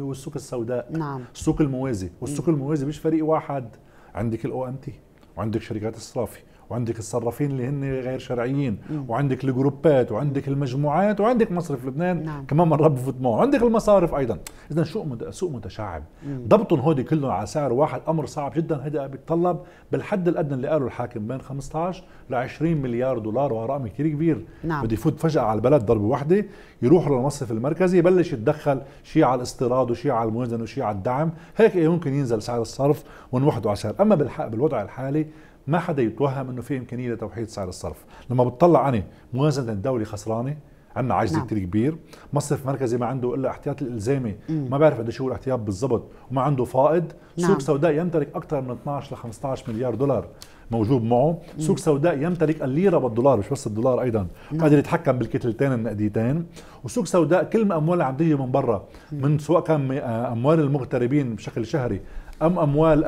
80% هو السوق السوداء نعم. السوق الموازي والسوق الموازي مش فريق واحد عندك الاو ام تي وعندك شركات الصرافي وعندك الصرافين اللي هن غير شرعيين مم. وعندك الجروبات وعندك المجموعات وعندك مصرف لبنان نعم. كمان مره بفوت معه وعندك المصارف ايضا اذا سوق سوق متشعب ضبطهم هودي كلهم على سعر واحد امر صعب جدا هذا بيتطلب بالحد الادنى اللي قالوا الحاكم بين 15 ل 20 مليار دولار وهو رقم كثير كبير نعم. بده يفوت فجاه على البلد ضربه واحده يروح للمصرف المركزي يبلش يتدخل شيء على الاستيراد وشيء على الموازنه وشيء على الدعم هيك إيه ممكن ينزل سعر الصرف ونوحده على سعر اما بالوضع الحالي ما حدا يتوهم انه في امكانيه لتوحيد سعر الصرف لما بتطلع انا موازنه الدوله خسرانه عندنا عجز نعم. كثير كبير مصرف مركزي ما عنده الا احتياط الالزامي ما بعرف قد شو الاحتياط بالضبط وما عنده فائض نعم. سوق سوداء يمتلك اكثر من 12 ل 15 مليار دولار موجود معه مم. سوق سوداء يمتلك الليره بالدولار مش بس الدولار ايضا نعم. قادر يتحكم بالكتلتين النقديتين وسوق سوداء كل ما اموال عم تيجي من برا من سواء كان آه، اموال المغتربين بشكل شهري ام اموال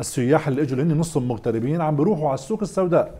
السياح اللي اجوا اللي هن نصهم مغتربين عم بيروحوا على السوق السوداء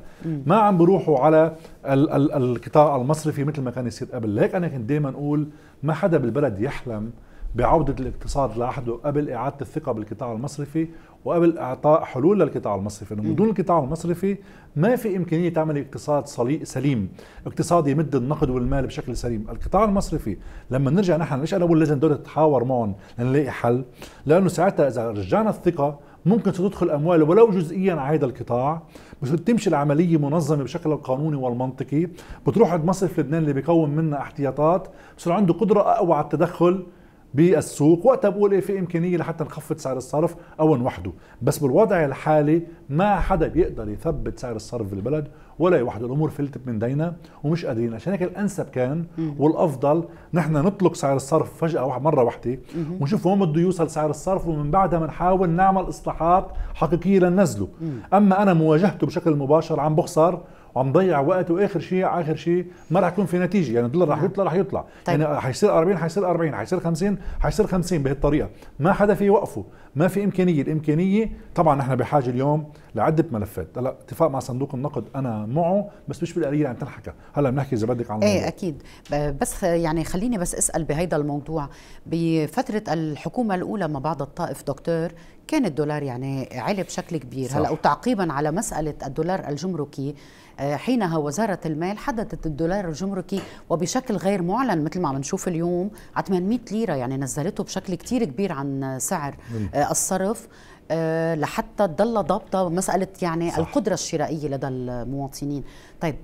ما عم بيروحوا على ال ال القطاع المصرفي مثل ما كان يصير قبل هيك انا كنت دائما اقول ما حدا بالبلد يحلم بعودة الاقتصاد لعهده قبل إعادة الثقة بالقطاع المصرفي وقبل اعطاء حلول للقطاع المصرفي لانه بدون القطاع المصرفي ما في امكانيه تعمل اقتصاد سليم اقتصاد يمد النقد والمال بشكل سليم القطاع المصرفي لما نرجع نحن ليش انا بقول لازم الدوله تتحاور معهم لنلاقي حل لانه ساعتها اذا رجعنا الثقه ممكن ستدخل اموال ولو جزئيا على هذا القطاع بس العمليه منظمه بشكل القانوني والمنطقي بتروح عند مصرف لبنان اللي بيكون منا احتياطات بصير عنده قدره اقوى على التدخل بالسوق وقتها بقول ايه في امكانيه لحتى نخفض سعر الصرف او نوحده بس بالوضع الحالي ما حدا بيقدر يثبت سعر الصرف في البلد ولا يوحده الامور فلتت من دينا ومش قادرين عشان هيك الانسب كان والافضل نحن نطلق سعر الصرف فجاه مره واحده ونشوف وين بده يوصل سعر الصرف ومن بعدها بنحاول نعمل اصلاحات حقيقيه لننزله اما انا مواجهته بشكل مباشر عم بخسر وعم ضيع وقت واخر شيء اخر شيء ما راح يكون في نتيجه يعني الدولار راح نعم. يطلع راح يطلع طيب. يعني حيصير 40 حيصير 40 حيصير 50 حيصير 50 بهالطريقه ما حدا في يوقفه ما في امكانيه الامكانيه طبعا نحن بحاجه اليوم لعده ملفات هلا اتفاق مع صندوق النقد انا معه بس مش بالقليل اللي يعني عم تنحكى هلا بنحكي اذا بدك عن ايه اكيد بس يعني خليني بس اسال بهيدا الموضوع بفتره الحكومه الاولى ما بعد الطائف دكتور كان الدولار يعني علي بشكل كبير صح. هلا وتعقيبا على مساله الدولار الجمركي آه، حينها وزارة المال حددت الدولار الجمركي وبشكل غير معلن مثل ما عم نشوف اليوم على 800 ليرة يعني نزلته بشكل كتير كبير عن سعر آه، الصرف آه، لحتى تضل ضابطه مساله يعني صح. القدره الشرائيه لدى المواطنين طيب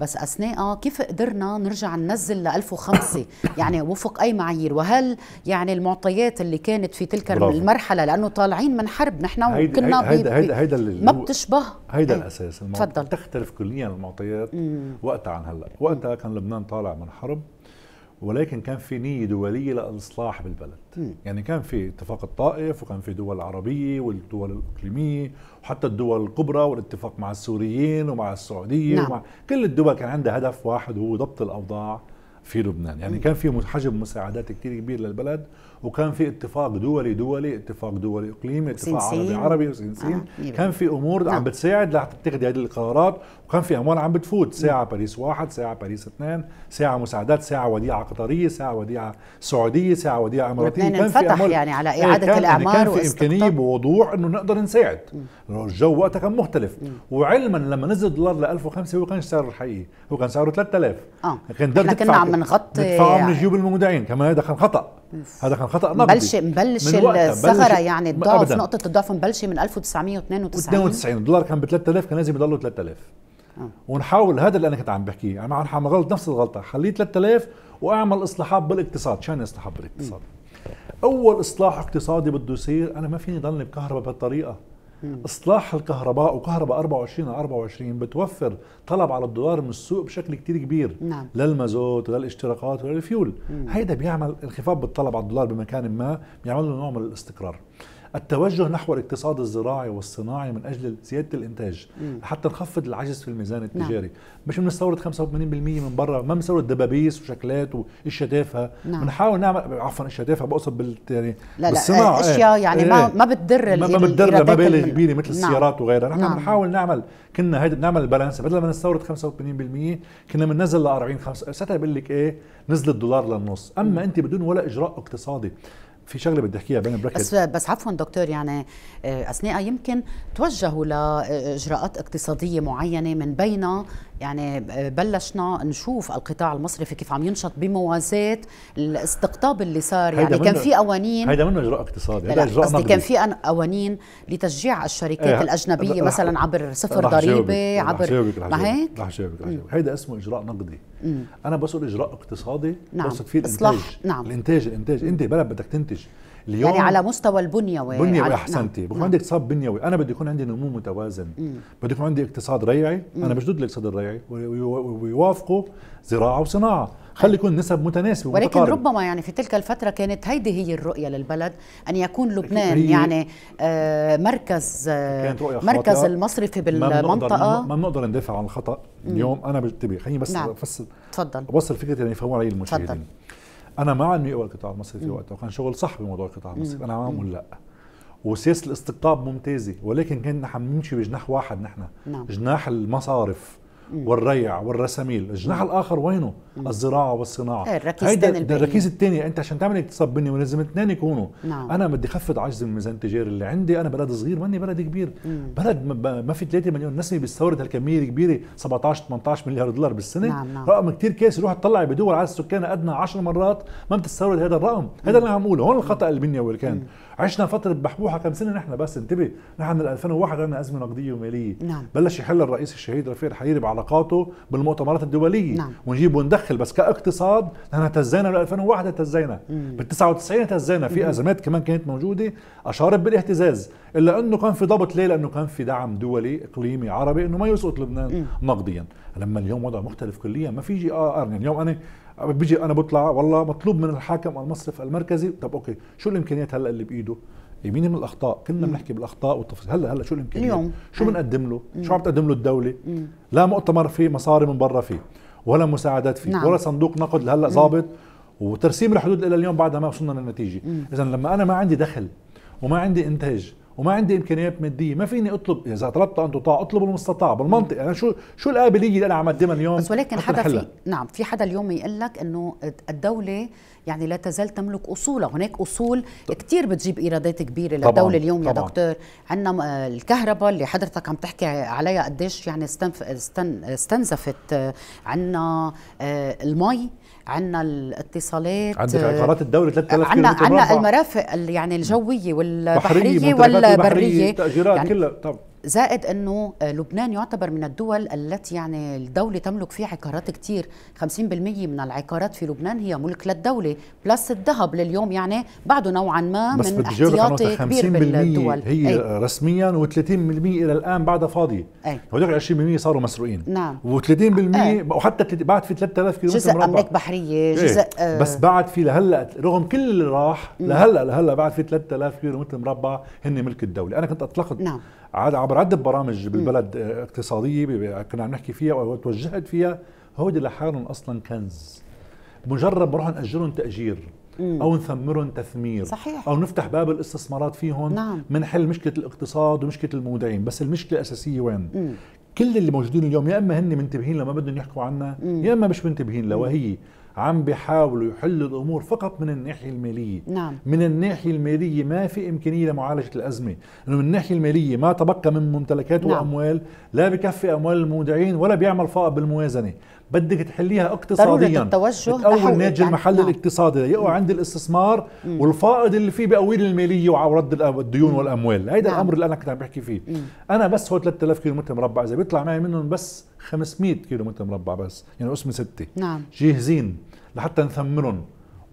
بس اثناء آه، كيف قدرنا نرجع ننزل ل 1005 يعني وفق اي معايير وهل يعني المعطيات اللي كانت في تلك برافو. المرحله لانه طالعين من حرب نحن هيدا كنا هيدا هيدا هيدا ما بتشبه هيدا إيه. الاساس تفضل تختلف كليا المعطيات وقتها عن هلا وقتها كان لبنان طالع من حرب ولكن كان في نيه دوليه للاصلاح بالبلد م. يعني كان في اتفاق الطائف وكان في دول عربيه والدول الاقليميه وحتى الدول الكبرى والاتفاق مع السوريين ومع السعوديه نعم. ومع كل الدول كان عندها هدف واحد وهو ضبط الاوضاع في لبنان يعني كان في حجم مساعدات كتير كبير للبلد وكان في اتفاق دولي دولي اتفاق دولي اقليمي اتفاق عربي عربي وسنسين آه. كان في امور نعم. عم بتساعد لحتى تتخذ هذه القرارات وكان في اموال عم بتفوت ساعه باريس واحد ساعه باريس اثنين ساعه مساعدات ساعه وديعه قطريه ساعه وديعه سعوديه ساعه وديعه اماراتيه كان في اموال يعني على إيه، اعاده كان الاعمار يعني كان في امكانيه بوضوح انه نقدر نساعد الجو وقتها كان مختلف مم. وعلما لما نزل الدولار ل 1005 هو كان سعره الحقيقي هو كان سعره 3000 اه كان كنا عم بنغطي ندفع يعني المودعين كمان هذا كان خطا هذا كان خطا نقدي بلش مبلش الثغره يعني الضعف نقطه الضعف مبلشه من 1992 92 الدولار كان ب 3000 كان لازم يضلوا 3000 آه. ونحاول هذا اللي انا كنت عم بحكيه انا عم غلط نفس الغلطه خليه 3000 واعمل اصلاحات بالاقتصاد شان اصلاحات بالاقتصاد م. اول اصلاح اقتصادي بده يصير انا ما فيني ضلني بكهرباء بهالطريقه اصلاح الكهرباء وكهرباء 24 على 24 بتوفر طلب على الدولار من السوق بشكل كتير كبير نعم. للمازوت وللاشتراكات وللفيول هيدا بيعمل انخفاض بالطلب على الدولار بمكان ما بيعمل له نوع من الاستقرار التوجه نحو الاقتصاد الزراعي والصناعي من اجل زياده الانتاج حتى نخفض العجز في الميزان نعم. التجاري نعم. مش بنستورد 85% من برا ما بنستورد دبابيس وشكلات واشياء تافهه نعم. بنحاول نعم. نعمل عفوا اشياء تافهه بقصد بال يعني لا بالصناعه لا آه، اشياء إيه، يعني إيه. ما ما بتدر ما بتدر مبالغ كبيره مثل نعم. السيارات وغيرها نحن نعم. بنحاول نعمل كنا هيدا بنعمل البالانس بدل ما نستورد 85% كنا بننزل ل 40 5 ساعتها بقول لك ايه نزل الدولار للنص اما انت بدون ولا اجراء اقتصادي في شغله بدي احكيها بين بركت بس بس عفوا دكتور يعني آه، اثناء يمكن توجهوا لاجراءات اقتصاديه معينه من بينها يعني بلشنا نشوف القطاع المصرفي كيف عم ينشط بموازاة الاستقطاب اللي صار يعني كان في قوانين هيدا منه اجراء اقتصادي هيدا لا اجراء قصدي كان في قوانين لتشجيع الشركات ايه الاجنبيه رح مثلا عبر صفر ضريبه عبر ما هيك رح جاوبك رح جاوبك هيدا اسمه اجراء نقدي مم. انا بقصد اجراء اقتصادي نعم. بقصد في الانتاج نعم. الانتاج الانتاج انت بلد بدك تنتج يعني اليوم يعني على مستوى البنيوي بنيوي احسنتي نعم. بكون عندي اقتصاد بنيوي انا بدي يكون عندي نمو متوازن بدي يكون عندي اقتصاد ريعي مم. انا مش ضد الاقتصاد الريعي ويوافقه زراعه وصناعه خلي يكون نسب متناسبه ولكن ربما يعني في تلك الفتره كانت هيدي هي الرؤيه للبلد ان يكون لبنان يعني آه، مركز آه، مركز المصرفي بالمنطقه ما بنقدر ندافع عن الخطا اليوم انا بتبي خليني بس نعم. افسر تفضل وصل فكره يعني يفهموها علي المشاهدين تفضل. انا مع انه يقوى القطاع المصري في وقتها وكان شغل صح بموضوع القطاع المصري انا معهم ولا لا وسياسه الاستقطاب ممتازه ولكن كنا عم نمشي بجناح واحد نحن نعم. جناح المصارف والريع والرساميل الجناح الاخر وينه الزراعه والصناعه إيه، هيدا الركيز الثاني انت عشان تعمل اقتصاد إيه؟ بني ولازم اثنين يكونوا نعم. انا بدي خفض عجز الميزان التجاري اللي عندي انا بلد صغير ماني بلد كبير مم. بلد ما في 3 مليون نسمه بيستورد هالكميه الكبيره 17 18 مليار دولار بالسنه نعم نعم. رقم كثير كاس روح تطلع بدول على السكان ادنى 10 مرات ما بتستورد هذا الرقم هذا اللي عم اقوله هون الخطا البنيوي اللي كان مم. عشنا فتره بحبوحه كم سنه نحن بس انتبه نحن من 2001 عندنا ازمه نقديه وماليه نعم. بلش يحل الرئيس الشهيد رفيق الحريري بعلاقاته بالمؤتمرات الدوليه نعم. ونجيب وندخل بس كاقتصاد نحن تزينا بال 2001 تزينا بال 99 تزينا في ازمات كمان كانت موجوده اشارت بالاهتزاز الا انه كان في ضبط ليه لانه كان في دعم دولي اقليمي عربي انه ما يسقط لبنان نقديا لما اليوم وضع مختلف كليا ما في جي ار آه يعني اليوم انا بيجي انا بطلع والله مطلوب من الحاكم المصرف المركزي طب اوكي شو الامكانيات هلا اللي بايده يمين من الاخطاء كلنا بنحكي بالاخطاء والتفاصيل هلا هلا شو الامكانيات اليوم شو بنقدم له مم. شو عم تقدم له الدوله مم. لا مؤتمر فيه مصاري من برا فيه ولا مساعدات فيه نعم. ولا صندوق نقد لهلا ظابط وترسيم الحدود الى اليوم بعدها ما وصلنا للنتيجه اذا لما انا ما عندي دخل وما عندي انتاج وما عندي امكانيات ماديه ما فيني اطلب اذا طلبت ان تطاع اطلب المستطاع بالمنطق انا شو شو القابليه اللي انا عم اقدمها اليوم بس ولكن حدا في نعم في حدا اليوم يقول لك انه الدوله يعني لا تزال تملك اصولها هناك اصول كثير بتجيب ايرادات كبيره للدوله طبعاً اليوم طبعاً يا دكتور عندنا الكهرباء اللي حضرتك عم تحكي عليها قديش يعني استنف استن استنزفت عندنا آه، المي آه، عندنا الاتصالات عندك عقارات الدوري 3000 عندنا عندنا المرافق يعني الجويه والبحريه والبريه تأجيرات يعني كلها طب زائد انه آه، لبنان يعتبر من الدول التي يعني الدوله تملك فيها عقارات كثير 50% من العقارات في لبنان هي ملك للدوله بلس الذهب لليوم يعني بعده نوعا ما من احتياطي كبير بالدول هي أي. رسميا و30% الى الان بعدها فاضيه هذول 20% صاروا مسروقين نعم و30% وحتى بعد في 3000 كيلو جزء املاك بحريه إيه. جزء إيه. آه بس بعد في لهلا رغم كل اللي راح لهلا لهلا بعد في 3000 كيلو متر مربع هن ملك الدوله انا كنت اطلقت نعم عاد عبر عدة برامج بالبلد آه، اقتصادية كنا عم نحكي فيها وتوجهت فيها هودي لحالهم أصلا كنز مجرد بروح نأجرهم تأجير او نثمرهم تثمير صحيح. او نفتح باب الاستثمارات فيهم نعم. من حل مشكله الاقتصاد ومشكله المودعين بس المشكله الاساسيه وين مم. كل اللي موجودين اليوم يا اما هن منتبهين لما بدهم يحكوا عنا يا اما مش منتبهين لها وهي عم بيحاولوا يحلوا الامور فقط من الناحيه الماليه نعم. من الناحيه الماليه ما في امكانيه لمعالجه الازمه لانه من الناحيه الماليه ما تبقى من ممتلكات نعم. واموال لا بكفي اموال المودعين ولا بيعمل فائض بالموازنه بدك تحليها اقتصاديا التوجه تقوي الناتج يعني، المحلي نعم. الاقتصادي يقوى عند الاستثمار مم. والفائض اللي فيه بقوي الماليه وعرض الديون مم. والاموال هيدا نعم. الامر اللي انا كنت عم بحكي فيه مم. انا بس هو 3000 كيلو متر مربع اذا بيطلع معي منهم بس 500 كيلو متر مربع بس يعني قسمه ستة نعم جاهزين لحتى نثمرهم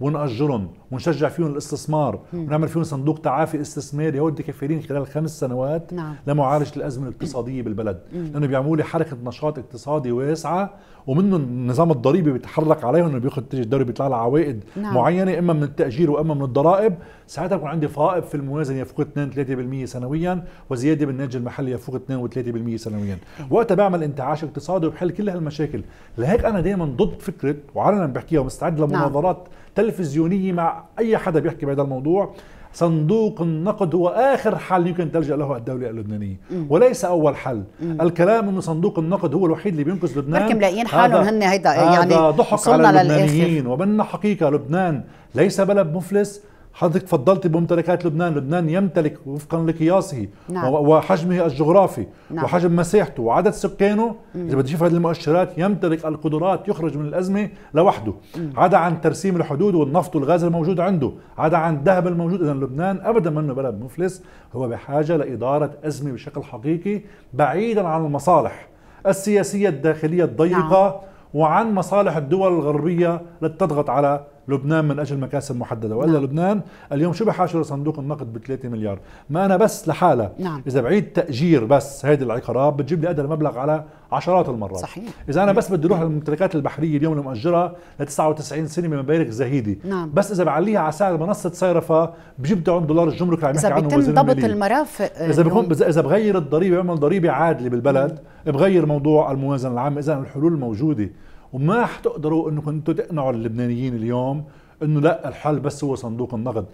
ونأجرهم ونشجع فيهم الاستثمار مم. ونعمل فيهم صندوق تعافي استثماري يود كفيلين خلال خمس سنوات نعم. لمعالجه الازمه الاقتصاديه بالبلد مم. لانه بيعملوا لي حركه نشاط اقتصادي واسعه ومنه النظام الضريبي بيتحرك عليهم انه بياخذ الدوري بيطلع لها عوائد نعم. معينه اما من التاجير واما من الضرائب ساعتها بكون عندي فائض في الموازنه يفوق 2 3% سنويا وزياده بالناتج المحلي يفوق 2 و3% سنويا طيب. وقتها بعمل انتعاش اقتصادي وبحل كل هالمشاكل لهيك انا دائما ضد فكره وعلنا بحكيها ومستعد لمناظرات نعم. تلفزيونيه مع اي حدا بيحكي بهذا الموضوع صندوق النقد هو اخر حل يمكن تلجا له الدوله اللبنانيه مم. وليس اول حل مم. الكلام انه صندوق النقد هو الوحيد اللي بينقذ لبنان لكن ملاقيين حالهم هن هيدا يعني وصلنا ضحك على اللبنانيين حقيقه لبنان ليس بلد مفلس حضرتك تفضلت بممتلكات لبنان لبنان يمتلك وفقا لقياسه نعم. وحجمه الجغرافي نعم. وحجم مساحته وعدد سكانه اذا بدي اشوف هذه المؤشرات يمتلك القدرات يخرج من الازمه لوحده مم. عدا عن ترسيم الحدود والنفط والغاز الموجود عنده عدا عن الذهب الموجود اذا لبنان ابدا منه بلد مفلس هو بحاجه لاداره ازمه بشكل حقيقي بعيدا عن المصالح السياسيه الداخليه الضيقه نعم. وعن مصالح الدول الغربيه لتضغط على لبنان من اجل مكاسب محدده والا نعم. لبنان اليوم شو بحاشر صندوق النقد ب 3 مليار ما انا بس لحاله نعم. اذا بعيد تاجير بس هيدي العقارات بتجيب لي هذا المبلغ على عشرات المرات صحيح. اذا انا بس بدي اروح للممتلكات البحريه اليوم اللي ل 99 سنه بمبالغ زهيده نعم. بس اذا بعليها على سعر منصه صيرفه بجيب دعم دولار الجمرك اللي عم يحكي عنه وزير ضبط المرافق آه، اذا بكون اذا بغير الضريبه بعمل ضريبه عادله بالبلد نعم. بغير موضوع الموازنه العامه اذا الحلول موجوده وما حتقدروا انكم انتم تقنعوا اللبنانيين اليوم انه لا الحل بس هو صندوق النقد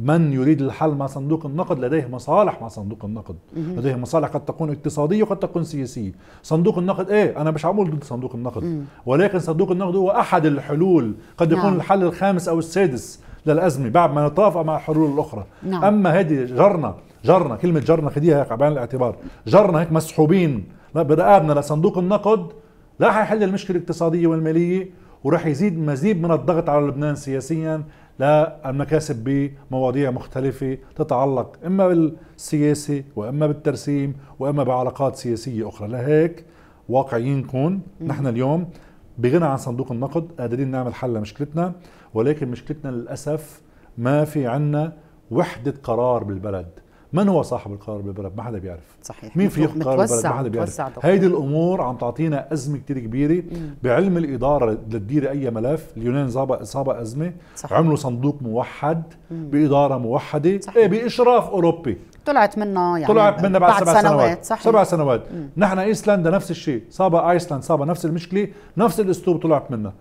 من يريد الحل مع صندوق النقد لديه مصالح مع صندوق النقد لديه مصالح قد تكون اقتصادية وقد تكون سياسية صندوق النقد ايه انا مش عمول ضد صندوق النقد ولكن صندوق النقد هو احد الحلول قد يكون نعم. الحل الخامس او السادس للأزمة بعد ما نتوافق مع الحلول الأخرى نعم. أما هذه جرنا جرنا كلمة جرنا خديها هيك عبان الاعتبار جرنا هيك مسحوبين برقابنا لصندوق النقد لا حيحل المشكله الاقتصاديه والماليه وراح يزيد مزيد من الضغط على لبنان سياسيا للمكاسب بمواضيع مختلفة تتعلق إما بالسياسة وإما بالترسيم وإما بعلاقات سياسية أخرى لهيك واقعيين نكون نحن اليوم بغنى عن صندوق النقد قادرين نعمل حل لمشكلتنا ولكن مشكلتنا للأسف ما في عنا وحدة قرار بالبلد من هو صاحب القرار بالبلد ما حدا بيعرف صحيح مين في قرار بالبلد ما حدا بيعرف هيدي الامور عم تعطينا ازمه كتير كبيره بعلم الاداره لتدير اي ملف اليونان صابها ازمه صحيح. عملوا صندوق موحد باداره موحده صحيح. إيه باشراف اوروبي طلعت منا يعني طلعت منا بعد, سبع سنوات, صحيح. سبع سنوات مم. نحن ايسلندا نفس الشيء صابها ايسلندا صابها نفس المشكله نفس الاسلوب طلعت منا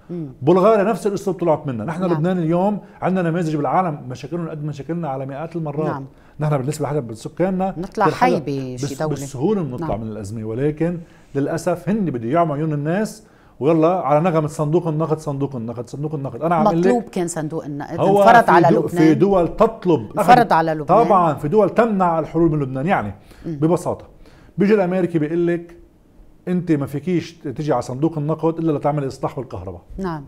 بلغاريا نفس الاسلوب طلعت منا نحن نعم. لبنان اليوم عندنا نماذج بالعالم مشاكلهم قد مشاكلنا على مئات المرات نعم. نحن بالنسبه حتى سكاننا نطلع حي بشي دوله بالسهوله بنطلع نعم. من الازمه ولكن للاسف هن بده يعموا عيون الناس ويلا على نغمة صندوق النقد صندوق النقد صندوق النقد أنا عم مطلوب كان صندوق النقد هو انفرض على لبنان في دول تطلب انفرض على لبنان طبعا في دول تمنع الحلول من لبنان يعني م. ببساطة بيجي الأمريكي بيقول لك أنت ما فيكيش تيجي على صندوق النقد إلا لتعمل إصلاح بالكهرباء نعم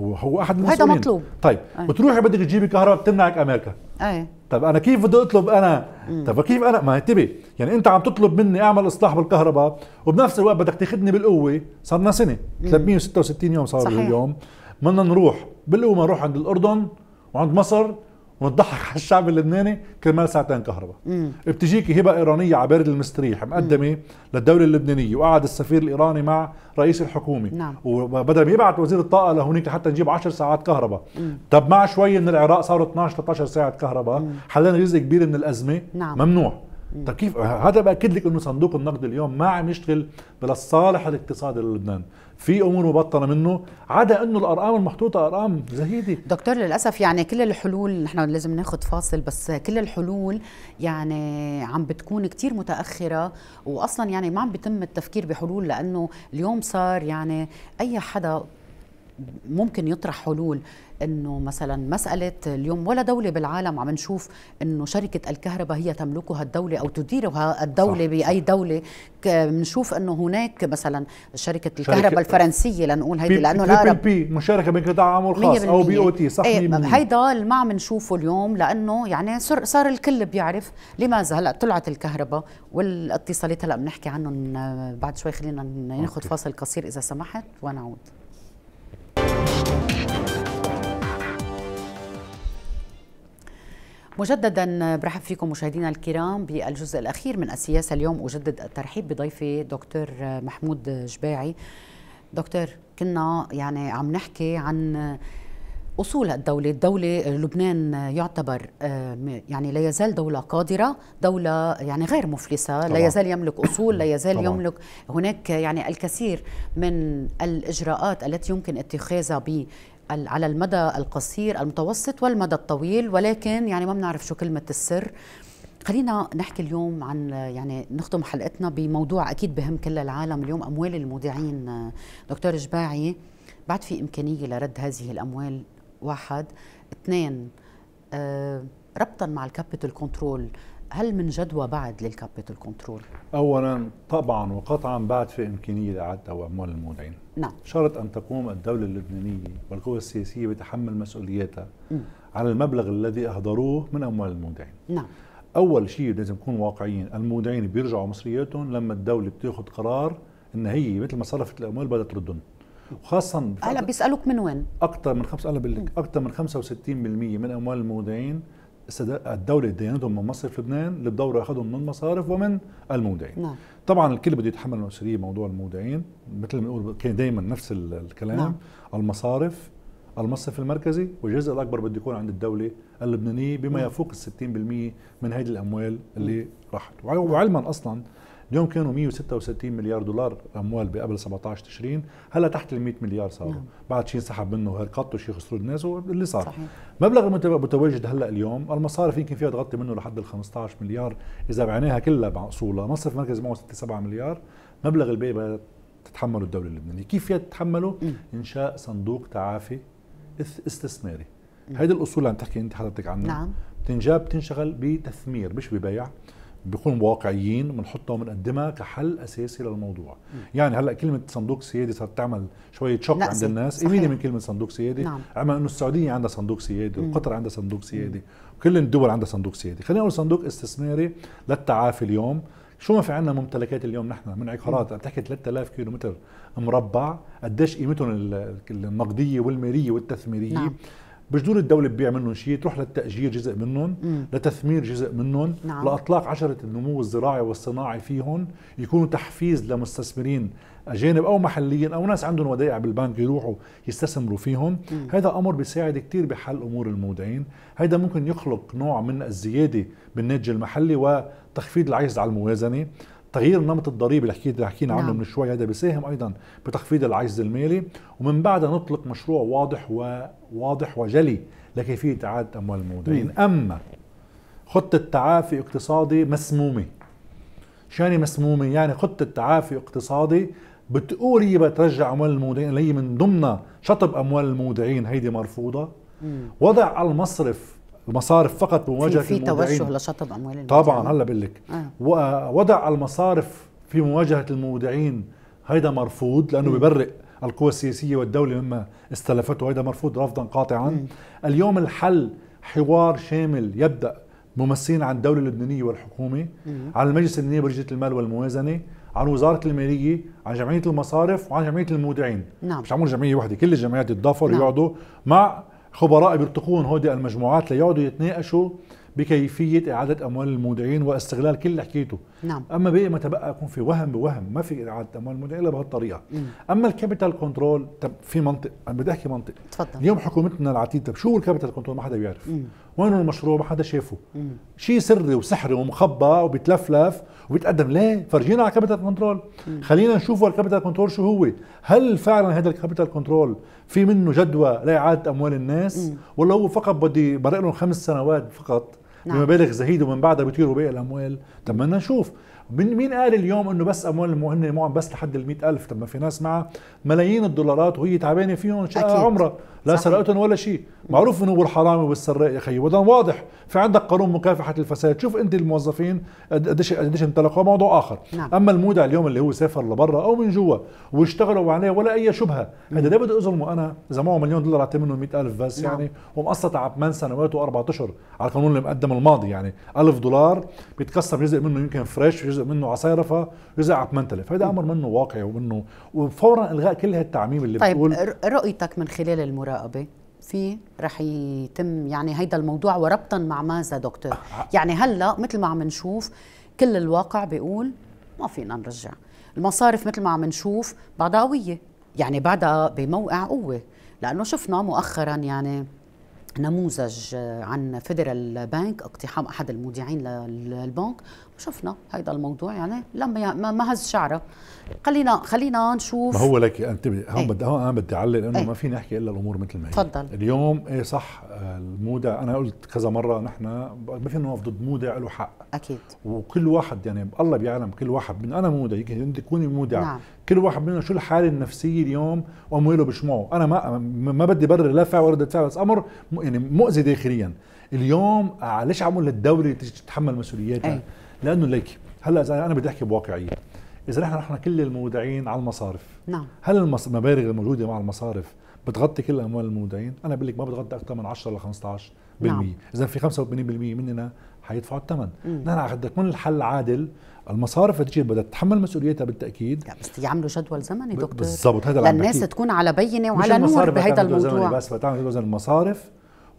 وهو احد المسؤولين هذا مطلوب طيب أي. بتروحي بدك تجيبي كهرباء بتمنعك امريكا اي طيب انا كيف بدي اطلب انا طيب كيف انا ما انتبه يعني انت عم تطلب مني اعمل اصلاح بالكهرباء وبنفس الوقت بدك تاخذني بالقوه صرنا سنه 366 يوم صار صحيح. اليوم بدنا نروح بالقوه نروح عند الاردن وعند مصر ونضحك على الشعب اللبناني كرمال ساعتين كهرباء بتجيك هبه ايرانيه على المستريح مقدمه مم. للدوله اللبنانيه وقعد السفير الايراني مع رئيس الحكومه نعم. وبدل ما يبعت وزير الطاقه لهونيك لحتى نجيب 10 ساعات كهرباء طب مع شوي من العراق صاروا 12 13 ساعه كهرباء حلينا جزء كبير من الازمه نعم. ممنوع طيب كيف هذا باكد لك انه صندوق النقد اليوم ما عم يشتغل للصالح الاقتصادي للبنان في امور مبطنه منه عدا انه الارقام المحطوطه ارقام زهيده دكتور للاسف يعني كل الحلول نحن لازم ناخذ فاصل بس كل الحلول يعني عم بتكون كثير متاخره واصلا يعني ما عم بيتم التفكير بحلول لانه اليوم صار يعني اي حدا ممكن يطرح حلول انه مثلا مساله اليوم ولا دوله بالعالم عم نشوف انه شركه الكهرباء هي تملكها الدوله او تديرها الدوله صح. باي دوله بنشوف انه هناك مثلا شركه الكهرباء آه، الفرنسيه لنقول هيدي لانه العرب بي مشاركه بين قطاع عام والخاص او بي او تي صح ايه هيدا اللي ما عم نشوفه اليوم لانه يعني صار الكل بيعرف لماذا هلا طلعت الكهرباء والاتصالات هلا بنحكي عنهم آه، بعد شوي خلينا ناخذ فاصل قصير اذا سمحت ونعود مجددا برحب فيكم مشاهدينا الكرام بالجزء الاخير من السياسه اليوم اجدد الترحيب بضيفي دكتور محمود جباعي دكتور كنا يعني عم نحكي عن أصول الدولة الدولة لبنان يعتبر آه، يعني لا يزال دولة قادرة دولة يعني غير مفلسة طبعا. لا يزال يملك أصول لا يزال طبعا. يملك هناك يعني الكثير من الإجراءات التي يمكن اتخاذها ب على المدى القصير المتوسط والمدى الطويل ولكن يعني ما بنعرف شو كلمة السر خلينا نحكي اليوم عن يعني نختم حلقتنا بموضوع اكيد بهم كل العالم اليوم اموال المودعين آه، دكتور جباعي بعد في امكانيه لرد هذه الاموال واحد اثنين آه، ربطا مع الكابيتال كنترول هل من جدوى بعد للكابيتال كنترول؟ اولا طبعا وقطعا بعد في امكانيه لاعاده اموال المودعين. نعم. شرط ان تقوم الدوله اللبنانيه والقوى السياسيه بتحمل مسؤولياتها م. على المبلغ الذي اهدروه من اموال المودعين. نعم. اول شيء لازم نكون واقعيين، المودعين بيرجعوا مصرياتهم لما الدوله بتاخذ قرار ان هي مثل ما صرفت الاموال بدها تردهم. وخاصه هلا بيسالوك من وين اكثر من خمس انا بقول لك اكثر من 65% من اموال المودعين الدولة ديانتهم من مصرف لبنان اللي أخذهم من المصارف ومن المودعين نعم. طبعا الكل بده يتحمل المسؤولية موضوع المودعين مثل ما بنقول كان دائما نفس الكلام نعم. المصارف المصرف المركزي والجزء الأكبر بده يكون عند الدولة اللبنانية بما نعم. يفوق ال 60% من هذه الأموال اللي نعم. راحت وعلما أصلا اليوم كانوا 166 مليار دولار اموال بقبل 17 تشرين هلا تحت ال 100 مليار صاروا نعم. بعد شيء انسحب منه هالقط وشي خسروا الناس واللي صار صحيح. مبلغ المتواجد هلا اليوم المصارف يمكن فيها تغطي منه لحد ال 15 مليار اذا بعناها كلها باصولها مصرف مركز معه 6 7 مليار مبلغ الباقي تتحمله الدوله اللبنانيه كيف فيها تتحمله م. انشاء صندوق تعافي استثماري هيدي الاصول اللي عم تحكي انت حضرتك عنها نعم تنجاب تنشغل بتثمير مش ببيع بيكون واقعيين بنحطها وبنقدمها كحل اساسي للموضوع م. يعني هلا كلمه صندوق سيادي صارت تعمل شويه شوك عند الناس ايميلي من كلمه صندوق سيادي نعم. اما انه السعوديه عندها صندوق سيادي وقطر عندها صندوق سيادي وكل الدول عندها صندوق سيادي خلينا نقول صندوق استثماري للتعافي اليوم شو ما في عندنا ممتلكات اليوم نحن من عقارات عم تحكي 3000 كيلو متر مربع قديش قيمتهم النقديه والماليه والتثميريه نعم. بجدور الدولة تبيع منهم شيء تروح للتأجير جزء منهم لتثمير جزء منهم نعم. لإطلاق عشرة النمو الزراعي والصناعي فيهم يكونوا تحفيز لمستثمرين أجانب أو محليين أو ناس عندهم ودائع بالبنك يروحوا يستثمروا فيهم م. هذا أمر بيساعد كثير بحل أمور المودعين هذا ممكن يخلق نوع من الزيادة بالناتج المحلي وتخفيض العجز على الموازنة تغيير النمط الضريبي اللي حكيت حكينا عنه نعم. من شوي هذا بيساهم ايضا بتخفيض العجز المالي ومن بعدها نطلق مشروع واضح وواضح وجلي لكيفيه اعاده اموال المودعين اما خطه تعافي اقتصادي مسمومه شو يعني مسمومه يعني خطه تعافي اقتصادي بتقول هي بترجع اموال المودعين اللي هي من ضمنها شطب اموال المودعين هيدي مرفوضه مم. وضع المصرف المصارف فقط بمواجهه في, في توجه لشطب اموال طبعا هلا بقول لك آه. وضع المصارف في مواجهه المودعين هيدا مرفوض لانه ببرئ القوى السياسيه والدوله مما استلفته هيدا مرفوض رفضا قاطعا م. اليوم الحل حوار شامل يبدا ممثلين عن الدوله اللبنانيه والحكومه م. عن المجلس اللبناني برجه المال والموازنه عن وزاره الماليه عن جمعيه المصارف وعن جمعيه المودعين نعم. مش عمول جمعيه وحده كل الجمعيات يتضافوا نعم. يقعدوا مع خبراء بيرتقون هودي المجموعات ليقعدوا يتناقشوا بكيفية إعادة أموال المودعين واستغلال كل اللي حكيته نعم. أما بقي ما تبقى يكون في وهم بوهم ما في إعادة أموال المودعين إلا بهالطريقة مم. أما الكابيتال كنترول طب في منطق أنا بدي أحكي منطق تفضل. اليوم حكومتنا العتيدة شو الكابيتال كنترول ما حدا بيعرف مم. وين المشروع ما حدا شافه شيء سري وسحري ومخبى وبيتلفلف وبيتقدم ليه فرجينا على كابيتال كنترول خلينا نشوف الكابيتال كنترول شو هو هل فعلا هذا الكابيتال كنترول في منه جدوى لاعاده اموال الناس ولا هو فقط بدي برق لهم خمس سنوات فقط نعم. بمبالغ زهيده ومن بعدها بيطيروا باقي الاموال طب نشوف من مين قال اليوم انه بس اموال المهنه معهم بس لحد ال ألف طب ما في ناس معها ملايين الدولارات وهي تعبانه فيهم شقه عمره لا سرقتهم ولا شيء معروف انه هو الحرامي والسراق يا اخي وده واضح في عندك قانون مكافحه الفساد شوف انت الموظفين قديش قديش انطلقوا موضوع اخر نعم. اما المودع اليوم اللي هو سافر لبرا او من جوا واشتغلوا عليه ولا اي شبهه هذا نعم. ده بده اظلمه انا اذا معه مليون دولار اعطيه منه 100000 بس يعني نعم. يعني ومقسط على 8 سنوات و 14 اشهر على القانون اللي مقدم الماضي يعني 1000 دولار بيتقسم جزء منه يمكن فريش وجزء جزء منه عصايه رفع جزء عبمنتلف هذا امر منه واقعي ومنه وفورا الغاء كل هالتعميم اللي طيب بتقول رؤيتك من خلال المراقبه في رح يتم يعني هيدا الموضوع وربطا مع ماذا دكتور أه، أه. يعني هلا مثل ما عم نشوف كل الواقع بيقول ما فينا نرجع المصارف مثل ما عم نشوف بعدها قويه يعني بعدها بموقع قوه لانه شفنا مؤخرا يعني نموذج عن فيدرال بانك اقتحام احد المودعين للبنك شفنا هيدا الموضوع يعني لما ما هز شعره خلينا خلينا نشوف ما هو لك انتبه هون إيه. بدي هون انا بدي اعلق لانه إيه. ما في نحكي الا الامور مثل ما هي تفضل اليوم ايه صح المودع انا قلت كذا مره نحن ما فينا نوقف ضد مودع له حق اكيد وكل واحد يعني الله بيعلم كل واحد من انا مودع يمكن انت تكوني مودع نعم. كل واحد منا شو الحاله النفسيه اليوم وامواله بشمعه انا ما ما بدي برر لا فعل ولا فعل بس امر يعني مؤذي داخليا اليوم آه، ليش عم للدوله تتحمل مسؤولياتها أي. لانه ليك هلا اذا انا بدي احكي بواقعيه اذا نحن رحنا كل المودعين على المصارف نعم هل المبالغ الموجوده مع المصارف بتغطي كل اموال المودعين؟ انا بقول لك ما بتغطي اكثر من 10 ل 15% نعم. اذا في 85% مننا حيدفعوا الثمن نحن بدك يكون الحل عادل المصارف تجي بدها تتحمل مسؤوليتها بالتاكيد لا بس يعملوا جدول زمني دكتور بالضبط هذا للناس تكون على بينه وعلى نور بهذا الموضوع بس بتعمل جدول زمني المصارف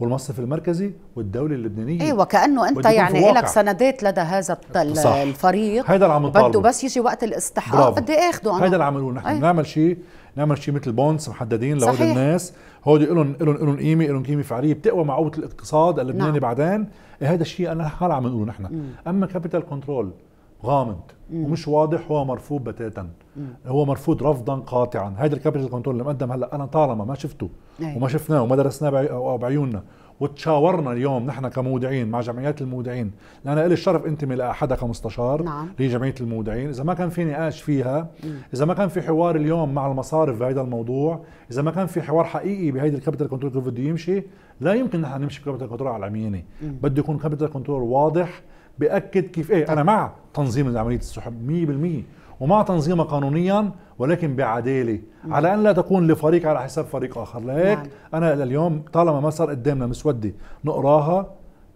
والمصرف المركزي والدوله اللبنانيه ايوه كانه انت يعني إيه لك سندات لدى هذا صح. الفريق هذا اللي عم بده بس يجي وقت الاستحقاق بدي اخده انا هذا اللي عملوه نحن أيوة. نعمل شيء نعمل شيء مثل بونس محددين لهول الناس هودي لهم لهم لهم قيمه لهم قيمه فعليه بتقوى قوه الاقتصاد اللبناني نعم. بعدين إيه، هذا الشيء انا حال عم نقوله نحن اما كابيتال كنترول غامض ومش واضح هو مرفوض بتاتا هو مرفوض رفضا قاطعا هذا الكابيتال كنترول اللي مقدم هلا انا طالما ما شفته أيوة. وما شفناه وما درسناه بعيوننا وتشاورنا اليوم نحن كمودعين مع جمعيات المودعين لان لي الشرف انتمي لأحدها كمستشار نعم. لجمعية المودعين إذا ما كان في نقاش فيها مم. إذا ما كان في حوار اليوم مع المصارف بهذا الموضوع إذا ما كان في حوار حقيقي بهيدي الكابيتال كنترول كيف بده يمشي لا يمكن نحن نمشي كابيتال كنترول على العميانه بده يكون كابيتال كنترول واضح بأكد كيف إيه أنا مع تنظيم عملية السحب 100% ومع تنظيمها قانونيا ولكن بعداله على ان لا تكون لفريق على حساب فريق اخر لهيك نعم. انا اليوم طالما ما صار قدامنا مسوده نقراها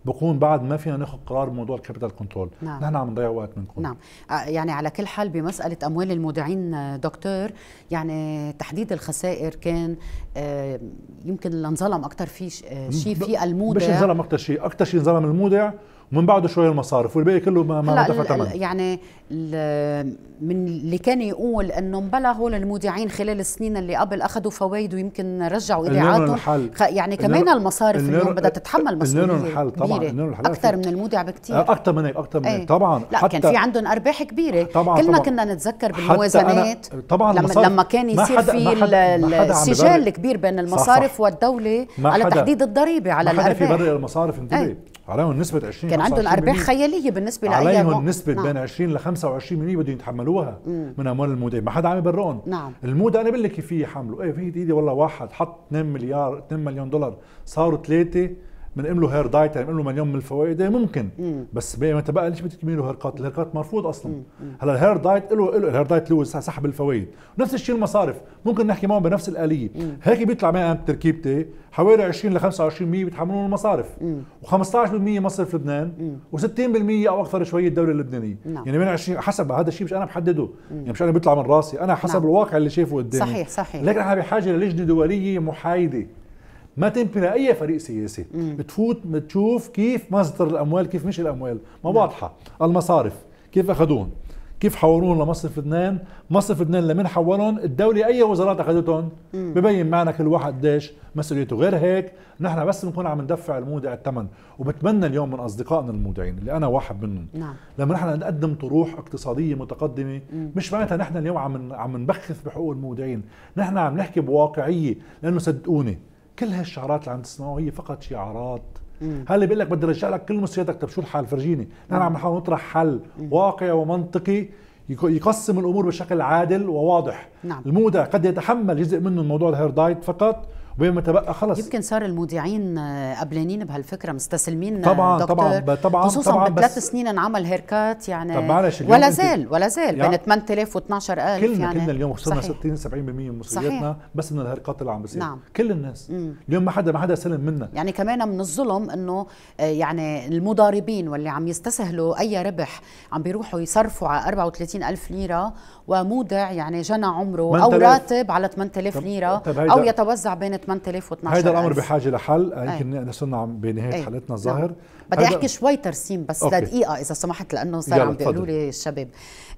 بكون بعد ما فينا ناخذ قرار بموضوع الكابيتال كنترول نعم. نحن عم نضيع وقت منكم نعم آه، يعني على كل حال بمساله اموال المودعين آه، دكتور يعني تحديد الخسائر كان آه، يمكن اللي انظلم اكثر في شيء في المودع مش انظلم اكثر شيء اكثر شيء انظلم المودع ومن بعده شويه المصارف والباقي كله ما ما ثمن يعني من اللي كان يقول انه مبلا هول المودعين خلال السنين اللي قبل اخذوا فوايد ويمكن رجعوا ايداعاتهم يعني كمان المصارف اليوم بدها تتحمل مسؤوليه لهم الحل طبعا الحل اكثر من المودع بكثير آه، اكثر من هيك اكثر من إيه. هيك طبعا لا حتى كان في عندهم ارباح كبيره آه، طبعاً كلنا طبعاً كنا نتذكر بالموازنات طبعا لما, لما كان يصير في السجال الكبير بين المصارف والدوله على تحديد الضريبه على الارباح ما حدا في برق المصارف انتبه إيه. عليهم نسبة 20 كان عندهم أرباح خيالية بالنسبة لأي عليهم مو... نسبة نعم. بين 20 ل 25% بدهم يتحملوها مم. من أموال المودعين، ما حدا عم يبرقهم نعم المودع أنا بقول لك كيف يحملوا، إيه في إيدي والله واحد حط 2 مليار 2 مليون دولار صاروا ثلاثة بنقول له هير دايت يعني بنقول له مليون من الفوائد يعني ممكن بس بس متى بقى ليش بدك كات؟ الهير كات مرفوض اصلا هلا الهير دايت له له الهير دايت له سحب الفوائد نفس الشيء المصارف ممكن نحكي معهم بنفس الاليه هيك بيطلع معي انا تركيبتي حوالي 20 ل 25% بيتحملون المصارف و15% مصرف لبنان و60% او اكثر شويه الدوله اللبنانيه نعم. يعني من 20 حسب هذا الشيء مش انا بحدده مم. يعني مش انا بيطلع من راسي انا حسب نعم. الواقع اللي شايفه قدامي صحيح صحيح لكن احنا بحاجه للجنه دوليه محايده ما تنبنى اي فريق سياسي مم. بتفوت بتشوف كيف مصدر الاموال كيف مش الاموال ما واضحه المصارف كيف اخذوهم كيف حولوهم لمصرف لبنان مصرف لبنان لمين حولهم الدوله اي وزارات اخذتهم ببين معنا كل واحد قديش مسؤوليته غير هيك نحن بس بنكون عم ندفع المودع الثمن وبتمنى اليوم من اصدقائنا المودعين اللي انا واحد منهم نعم. لما نحن نقدم طروح اقتصاديه متقدمه مم. مش معناتها نحن اليوم عم عم نبخث بحقوق المودعين نحن عم نحكي بواقعيه لانه صدقوني كل هالشعارات اللي عم تسمعوها هي فقط شعارات هلا بيقول لك بدي ارجع لك كل مسيرتك طب شو الحل فرجيني نحن نعم. عم نحاول نطرح حل واقعي ومنطقي يقسم الامور بشكل عادل وواضح نعم. المودع قد يتحمل جزء منه الموضوع الهير دايت فقط وما تبقى خلص يمكن صار المذيعين آه، قبلانين بهالفكره مستسلمين آه، طبعا دكتور طبعا طبعا خصوصا طبعا بثلاث سنين انعمل هيركات يعني طب ولا زال ولا زال يعني بين 8000 و12000 كلنا يعني كلنا اليوم خسرنا 60 70% من مصرياتنا بس من الهيركات اللي عم بصير نعم. كل الناس مم. اليوم ما حدا ما حدا سلم منا يعني كمان من الظلم انه آه، يعني المضاربين واللي عم يستسهلوا اي ربح عم بيروحوا يصرفوا على 34000 ليره ومودع يعني جنى عمره او راتب على 8000 ليره او يتوزع بين 8012 هذا الامر بحاجه لحل يمكن نصلنا بنهايه بنهايه حلقتنا الظاهر نعم. بدي احكي شوي ترسيم بس أوكي. دقيقه اذا سمحت لانه صار عم بيقولوا لي الشباب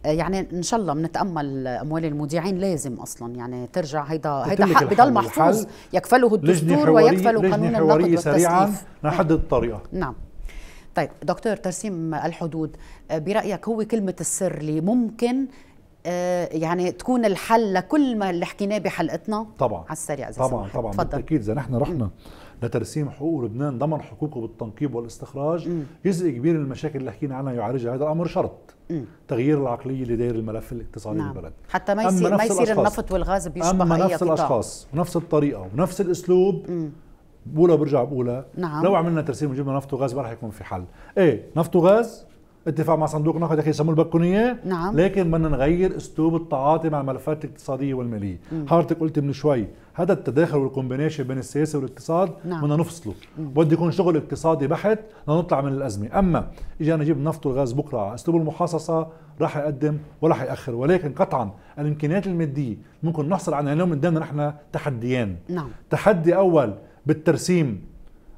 آه، يعني ان شاء الله بنتامل اموال المودعين لازم اصلا يعني ترجع هيدا هيدا حق بضل محفوظ يكفله الدستور ويكفله قانون النقد سريعا نحدد نعم. الطريقه نعم طيب دكتور ترسيم الحدود آه، برأيك هو كلمة السر اللي ممكن آه، يعني تكون الحل لكل ما اللي حكيناه بحلقتنا طبعا على السريع اذا طبعا طبعا بالتاكيد اذا نحن رحنا لترسيم حقوق لبنان ضمن حقوقه بالتنقيب والاستخراج م. جزء كبير من المشاكل اللي حكينا عنها يعالجها هذا الامر شرط م. تغيير العقليه اللي داير الملف الاقتصادي نعم. بالبلد حتى ما يصير ما يصير النفط والغاز بيشبه اما نفس أي الاشخاص ونفس الطريقه ونفس الاسلوب م. بقولها برجع بقولها نعم. لو عملنا ترسيم وجبنا نفط وغاز ما راح يكون في حل ايه نفط وغاز اتفاق مع صندوق نقد اخي يسموه البكونيه نعم. لكن بدنا نغير اسلوب التعاطي مع الملفات الاقتصاديه والماليه حضرتك قلت من شوي هذا التداخل والكومبينيشن بين السياسه والاقتصاد نعم. بدنا نعم. نفصله بده يكون شغل اقتصادي بحت لنطلع من الازمه اما انا نجيب نفط والغاز بكره على اسلوب المحاصصه راح يقدم وراح ياخر ولكن قطعا الامكانيات الماديه ممكن نحصل على اليوم قدامنا نحن تحديان نعم. تحدي اول بالترسيم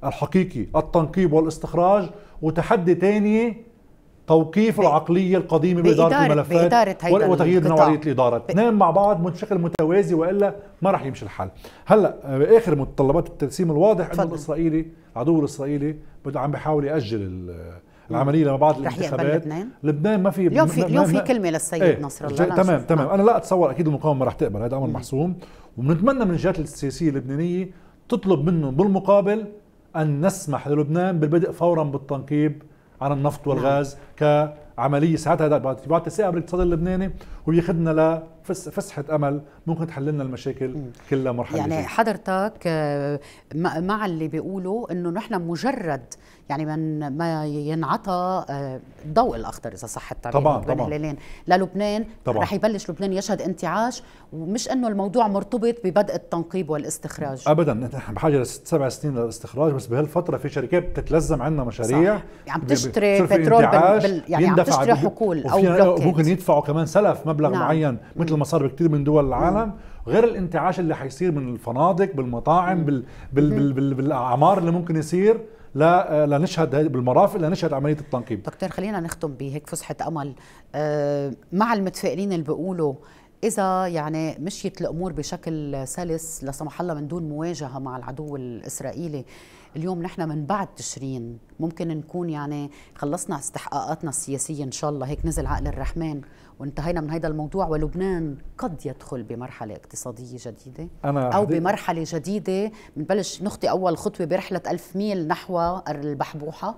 الحقيقي التنقيب والاستخراج وتحدي ثاني توقيف العقلية القديمة بإدارة الملفات وتغيير نوعية الإدارة اثنين نعم، مع بعض بشكل متوازي وإلا ما راح يمشي الحال هلا آه، آخر متطلبات الترسيم الواضح أنه الإسرائيلي العدو الإسرائيلي بده عم بيحاول يأجل العمليه لما بعد الانتخابات لبنان لبنان ما في اليوم في اليوم في كلمه للسيد ايه نصر الله تمام تمام اه. انا لا اتصور اكيد المقاومه ما راح تقبل هذا امر محسوم وبنتمنى من الجهات السياسيه اللبنانيه تطلب منهم بالمقابل ان نسمح للبنان بالبدء فورا بالتنقيب عن النفط نعم. والغاز نعم. كعمليه ساعتها بعد تساءل الاقتصاد اللبناني وبياخذنا لفسحه امل ممكن تحل لنا المشاكل كلها مرحله يعني حضرتك آه، مع اللي بيقولوا انه نحن مجرد يعني من ما ينعطى الضوء آه، الاخضر اذا صح التعبير طبعا بين الهلالين للبنان رح يبلش لبنان يشهد انتعاش ومش انه الموضوع مرتبط ببدء التنقيب والاستخراج ابدا نحن بحاجه لست سبع سنين للاستخراج بس بهالفتره في شركات بتتلزم عندنا مشاريع صح. عم يعني تشتري بترول بال... بال... يعني عم تشتري حقول او بلوكات ممكن يدفعوا كمان سلف مبلغ نعم. معين مثل ما صار بكثير من دول العالم مم. غير الانتعاش اللي حيصير من الفنادق بالمطاعم بال... بال... بال... بال... بالاعمار اللي ممكن يصير لا آه، لنشهد بالمرافق لنشهد عمليه التنقيب دكتور خلينا نختم بهيك فسحه امل آه، مع المتفائلين اللي بيقولوا إذا يعني مشيت الأمور بشكل سلس لا سمح الله من دون مواجهة مع العدو الإسرائيلي اليوم نحن من بعد تشرين ممكن نكون يعني خلصنا استحقاقاتنا السياسيه ان شاء الله هيك نزل عقل الرحمن وانتهينا من هذا الموضوع ولبنان قد يدخل بمرحله اقتصاديه جديده أنا او بمرحله جديده بنبلش نخطي اول خطوه برحله ألف ميل نحو البحبوحه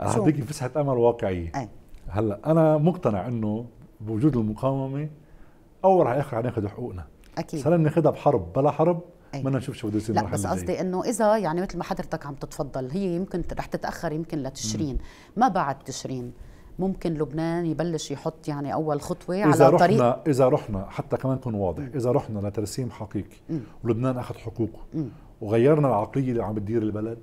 اعطيك فسحه امل واقعيه أي. هلا انا مقتنع انه بوجود المقاومه اول رح حناخذ حقوقنا اكيد صرنا ناخذها بحرب بلا حرب إيه. ما نشوف شو بده يصير لا بس قصدي انه اذا يعني مثل ما حضرتك عم تتفضل هي يمكن رح تتاخر يمكن لتشرين ما بعد تشرين ممكن لبنان يبلش يحط يعني اول خطوه إذا على رحنا طريق اذا رحنا حتى كمان نكون واضح اذا رحنا لترسيم حقيقي ولبنان اخذ حقوقه وغيرنا العقليه اللي عم بتدير البلد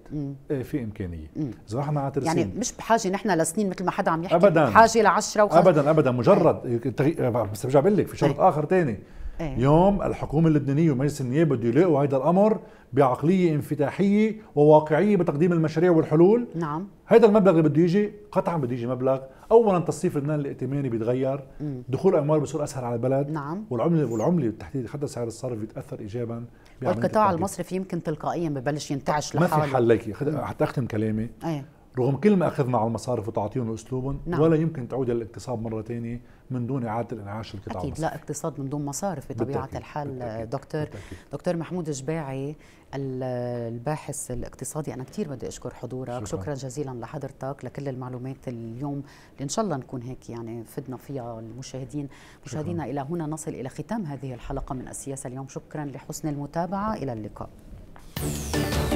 إيه في امكانيه اذا رحنا على يعني ترسيم يعني مش بحاجه نحن لسنين مثل ما حدا عم يحكي أبداً. بحاجه لعشرة وخمسة ابدا ابدا مجرد إيه. بس برجع بقول لك في شرط إيه. اخر ثاني أيه. يوم الحكومه اللبنانيه ومجلس النيابه بده يلاقوا هذا الامر بعقليه انفتاحيه وواقعيه بتقديم المشاريع والحلول نعم هذا المبلغ اللي بده يجي قطعا بده يجي مبلغ اولا تصنيف لبنان الائتماني بيتغير مم. دخول الاموال بصير اسهل على البلد نعم والعمله والعمله بالتحديد حتى سعر الصرف بيتاثر ايجابا والقطاع التقديم. المصرفي يمكن تلقائيا ببلش ينتعش لحاله ما في حل ليكي حتى اختم كلامي أيه. رغم كل ما اخذنا على المصارف وتعطيهم واسلوبهم نعم. ولا يمكن تعود الى الاقتصاد مره ثانيه من دون اعاده انعاش القطاع اكيد لا اقتصاد من دون مصارف بطبيعه بالتأكيد. الحال بالتأكيد. دكتور بالتأكيد. دكتور محمود جباعي الباحث الاقتصادي انا كثير بدي اشكر حضورك شكرا, شكرا جزيلا لحضرتك لكل المعلومات اليوم اللي ان شاء الله نكون هيك يعني فدنا فيها المشاهدين مشاهدينا الى هنا نصل الى ختام هذه الحلقه من السياسه اليوم شكرا لحسن المتابعه الى اللقاء